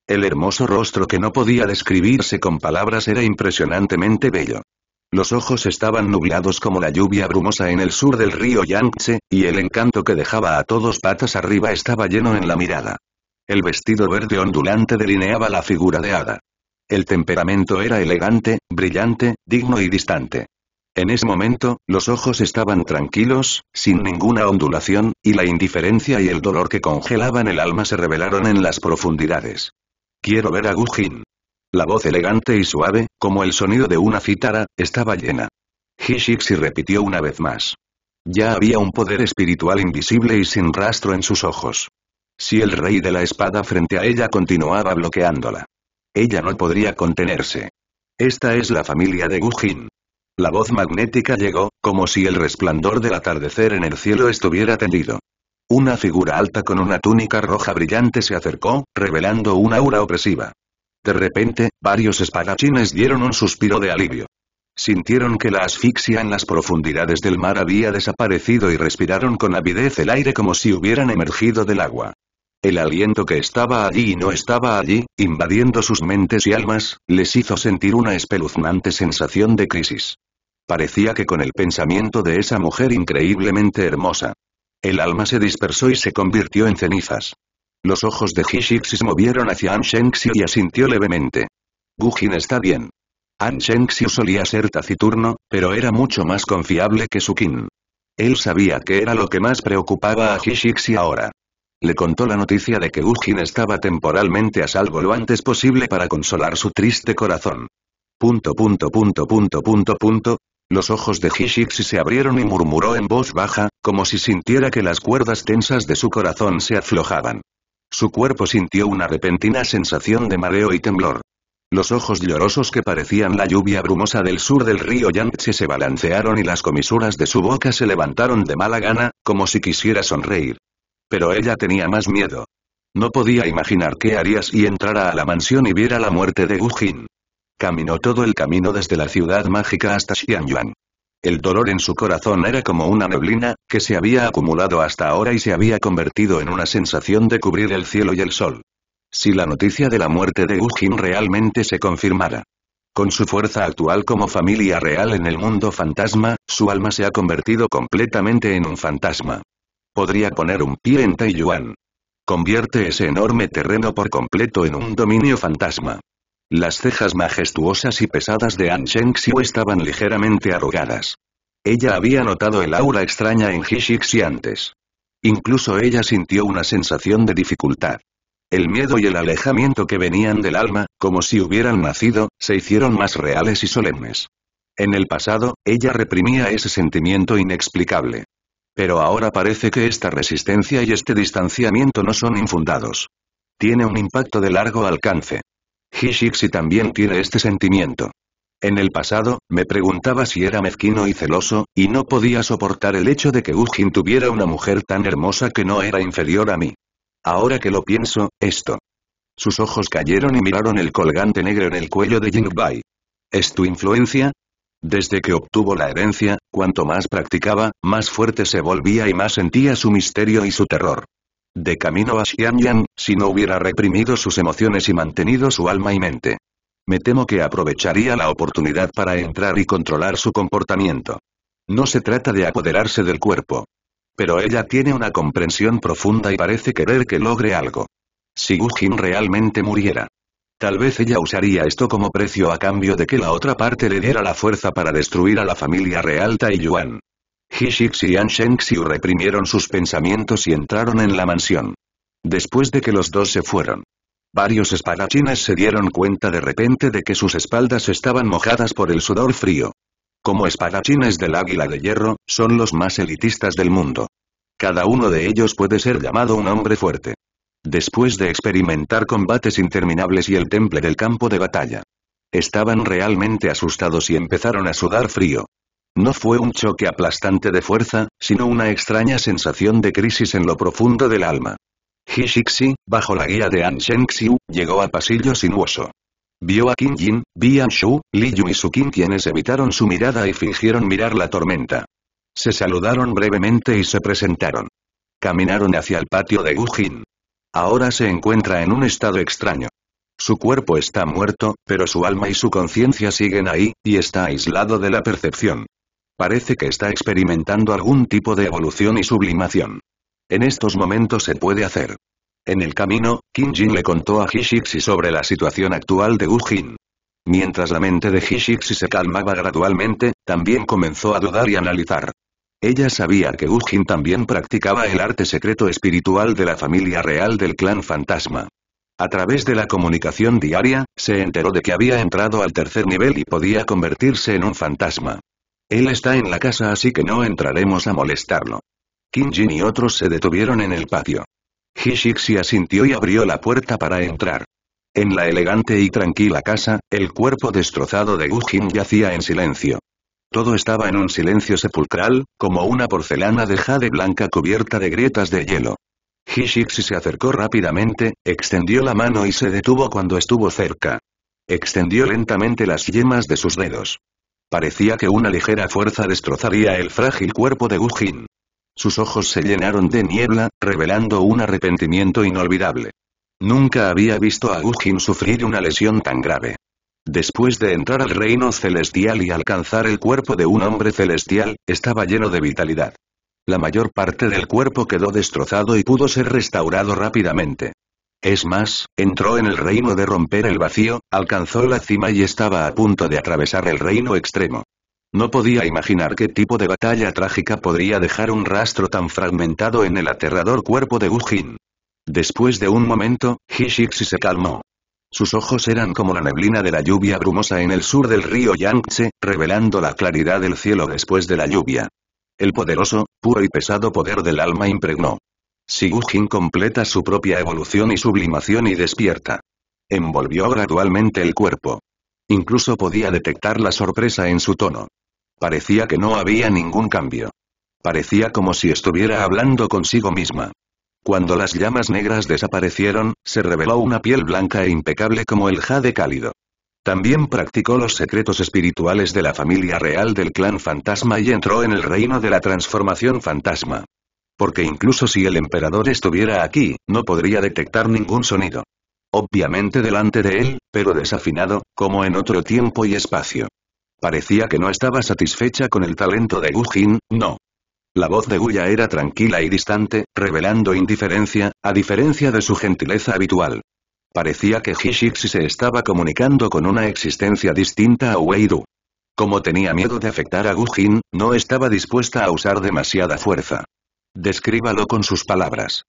El hermoso rostro que no podía describirse con palabras era impresionantemente bello. Los ojos estaban nublados como la lluvia brumosa en el sur del río Yangtze, y el encanto que dejaba a todos patas arriba estaba lleno en la mirada. El vestido verde ondulante delineaba la figura de Ada. El temperamento era elegante, brillante, digno y distante. En ese momento, los ojos estaban tranquilos, sin ninguna ondulación, y la indiferencia y el dolor que congelaban el alma se revelaron en las profundidades. Quiero ver a Gujin. La voz elegante y suave, como el sonido de una cítara, estaba llena. Hishixi repitió una vez más. Ya había un poder espiritual invisible y sin rastro en sus ojos. Si el rey de la espada frente a ella continuaba bloqueándola. Ella no podría contenerse. Esta es la familia de Gujin. La voz magnética llegó, como si el resplandor del atardecer en el cielo estuviera tendido. Una figura alta con una túnica roja brillante se acercó, revelando una aura opresiva. De repente, varios espadachines dieron un suspiro de alivio. Sintieron que la asfixia en las profundidades del mar había desaparecido y respiraron con avidez el aire como si hubieran emergido del agua. El aliento que estaba allí y no estaba allí, invadiendo sus mentes y almas, les hizo sentir una espeluznante sensación de crisis. Parecía que con el pensamiento de esa mujer increíblemente hermosa. El alma se dispersó y se convirtió en cenizas. Los ojos de Hishik se movieron hacia Shenxi y asintió levemente. Gujin está bien. An Shengxiu solía ser taciturno, pero era mucho más confiable que su Qin. Él sabía que era lo que más preocupaba a Hishixi ahora. Le contó la noticia de que Ujin estaba temporalmente a salvo lo antes posible para consolar su triste corazón. Punto punto punto punto punto punto. Los ojos de Hishixi se abrieron y murmuró en voz baja, como si sintiera que las cuerdas tensas de su corazón se aflojaban. Su cuerpo sintió una repentina sensación de mareo y temblor. Los ojos llorosos que parecían la lluvia brumosa del sur del río Yangtze se balancearon y las comisuras de su boca se levantaron de mala gana, como si quisiera sonreír. Pero ella tenía más miedo. No podía imaginar qué haría si entrara a la mansión y viera la muerte de Jin. Caminó todo el camino desde la ciudad mágica hasta Xianyuan. El dolor en su corazón era como una neblina, que se había acumulado hasta ahora y se había convertido en una sensación de cubrir el cielo y el sol. Si la noticia de la muerte de Ujin realmente se confirmara. Con su fuerza actual como familia real en el mundo fantasma, su alma se ha convertido completamente en un fantasma. Podría poner un pie en Taiyuan. Convierte ese enorme terreno por completo en un dominio fantasma. Las cejas majestuosas y pesadas de An Xiu estaban ligeramente arrugadas. Ella había notado el aura extraña en Hishixi antes. Incluso ella sintió una sensación de dificultad. El miedo y el alejamiento que venían del alma, como si hubieran nacido, se hicieron más reales y solemnes. En el pasado, ella reprimía ese sentimiento inexplicable. Pero ahora parece que esta resistencia y este distanciamiento no son infundados. Tiene un impacto de largo alcance. Hishixi también tiene este sentimiento. En el pasado, me preguntaba si era mezquino y celoso, y no podía soportar el hecho de que Ujin tuviera una mujer tan hermosa que no era inferior a mí. Ahora que lo pienso, esto. Sus ojos cayeron y miraron el colgante negro en el cuello de Bai. ¿Es tu influencia? Desde que obtuvo la herencia, cuanto más practicaba, más fuerte se volvía y más sentía su misterio y su terror. De camino a Xianyang, si no hubiera reprimido sus emociones y mantenido su alma y mente. Me temo que aprovecharía la oportunidad para entrar y controlar su comportamiento. No se trata de apoderarse del cuerpo. Pero ella tiene una comprensión profunda y parece querer que logre algo. Si Gujin realmente muriera. Tal vez ella usaría esto como precio a cambio de que la otra parte le diera la fuerza para destruir a la familia real y Yuan. Hishixi y Shengxiu reprimieron sus pensamientos y entraron en la mansión. Después de que los dos se fueron. Varios espadachines se dieron cuenta de repente de que sus espaldas estaban mojadas por el sudor frío como espadachines del Águila de Hierro, son los más elitistas del mundo. Cada uno de ellos puede ser llamado un hombre fuerte. Después de experimentar combates interminables y el temple del campo de batalla. Estaban realmente asustados y empezaron a sudar frío. No fue un choque aplastante de fuerza, sino una extraña sensación de crisis en lo profundo del alma. Hishixi, bajo la guía de An Shengxiu, llegó a pasillo sinuoso. Vio a Qin Jin, Bian Shu, Li Yu y Su Qin quienes evitaron su mirada y fingieron mirar la tormenta. Se saludaron brevemente y se presentaron. Caminaron hacia el patio de Gu Jin. Ahora se encuentra en un estado extraño. Su cuerpo está muerto, pero su alma y su conciencia siguen ahí, y está aislado de la percepción. Parece que está experimentando algún tipo de evolución y sublimación. En estos momentos se puede hacer. En el camino, Kim Jin le contó a Hishixi sobre la situación actual de Wu Mientras la mente de Hishixi se calmaba gradualmente, también comenzó a dudar y analizar. Ella sabía que Wu también practicaba el arte secreto espiritual de la familia real del clan fantasma. A través de la comunicación diaria, se enteró de que había entrado al tercer nivel y podía convertirse en un fantasma. Él está en la casa así que no entraremos a molestarlo. Kim Jin y otros se detuvieron en el patio. Hishixi asintió y abrió la puerta para entrar. En la elegante y tranquila casa, el cuerpo destrozado de Gujin yacía en silencio. Todo estaba en un silencio sepulcral, como una porcelana de jade blanca cubierta de grietas de hielo. Hishixi se acercó rápidamente, extendió la mano y se detuvo cuando estuvo cerca. Extendió lentamente las yemas de sus dedos. Parecía que una ligera fuerza destrozaría el frágil cuerpo de Gujin. Sus ojos se llenaron de niebla, revelando un arrepentimiento inolvidable. Nunca había visto a Ugin sufrir una lesión tan grave. Después de entrar al reino celestial y alcanzar el cuerpo de un hombre celestial, estaba lleno de vitalidad. La mayor parte del cuerpo quedó destrozado y pudo ser restaurado rápidamente. Es más, entró en el reino de romper el vacío, alcanzó la cima y estaba a punto de atravesar el reino extremo. No podía imaginar qué tipo de batalla trágica podría dejar un rastro tan fragmentado en el aterrador cuerpo de Gujin. Después de un momento, Hishixi se calmó. Sus ojos eran como la neblina de la lluvia brumosa en el sur del río Yangtze, revelando la claridad del cielo después de la lluvia. El poderoso, puro y pesado poder del alma impregnó. Si Jin completa su propia evolución y sublimación y despierta. Envolvió gradualmente el cuerpo. Incluso podía detectar la sorpresa en su tono. Parecía que no había ningún cambio. Parecía como si estuviera hablando consigo misma. Cuando las llamas negras desaparecieron, se reveló una piel blanca e impecable como el jade cálido. También practicó los secretos espirituales de la familia real del clan fantasma y entró en el reino de la transformación fantasma. Porque incluso si el emperador estuviera aquí, no podría detectar ningún sonido. Obviamente delante de él, pero desafinado, como en otro tiempo y espacio. Parecía que no estaba satisfecha con el talento de Gujin. no. La voz de Guya era tranquila y distante, revelando indiferencia, a diferencia de su gentileza habitual. Parecía que Hishixi se estaba comunicando con una existencia distinta a Weidu. Como tenía miedo de afectar a Gujin, no estaba dispuesta a usar demasiada fuerza. Descríbalo con sus palabras.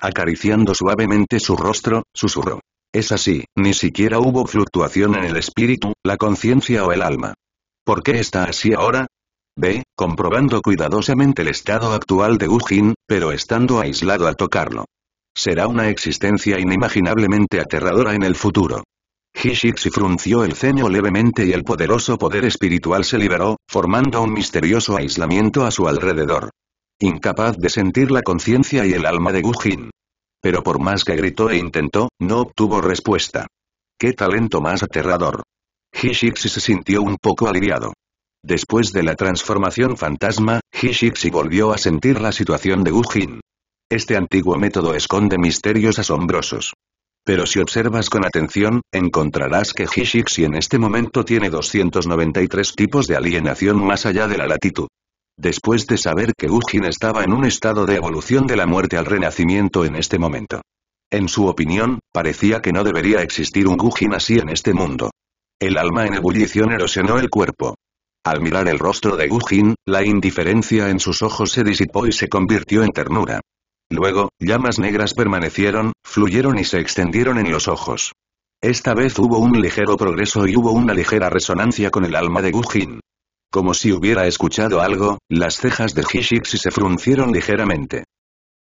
Acariciando suavemente su rostro, susurró. Es así, ni siquiera hubo fluctuación en el espíritu, la conciencia o el alma. ¿Por qué está así ahora? Ve, Comprobando cuidadosamente el estado actual de Gujin, pero estando aislado al tocarlo. Será una existencia inimaginablemente aterradora en el futuro. Hishixi frunció el ceño levemente y el poderoso poder espiritual se liberó, formando un misterioso aislamiento a su alrededor. Incapaz de sentir la conciencia y el alma de Gujin. Pero por más que gritó e intentó, no obtuvo respuesta. ¡Qué talento más aterrador! Hishixi se sintió un poco aliviado. Después de la transformación fantasma, Hishixi volvió a sentir la situación de Gujin. Este antiguo método esconde misterios asombrosos. Pero si observas con atención, encontrarás que Hishixi en este momento tiene 293 tipos de alienación más allá de la latitud. Después de saber que Gujin estaba en un estado de evolución de la muerte al renacimiento en este momento. En su opinión, parecía que no debería existir un Gujin así en este mundo. El alma en ebullición erosionó el cuerpo. Al mirar el rostro de Gujin, la indiferencia en sus ojos se disipó y se convirtió en ternura. Luego, llamas negras permanecieron, fluyeron y se extendieron en los ojos. Esta vez hubo un ligero progreso y hubo una ligera resonancia con el alma de Gujin. Como si hubiera escuchado algo, las cejas de Hishixi se fruncieron ligeramente.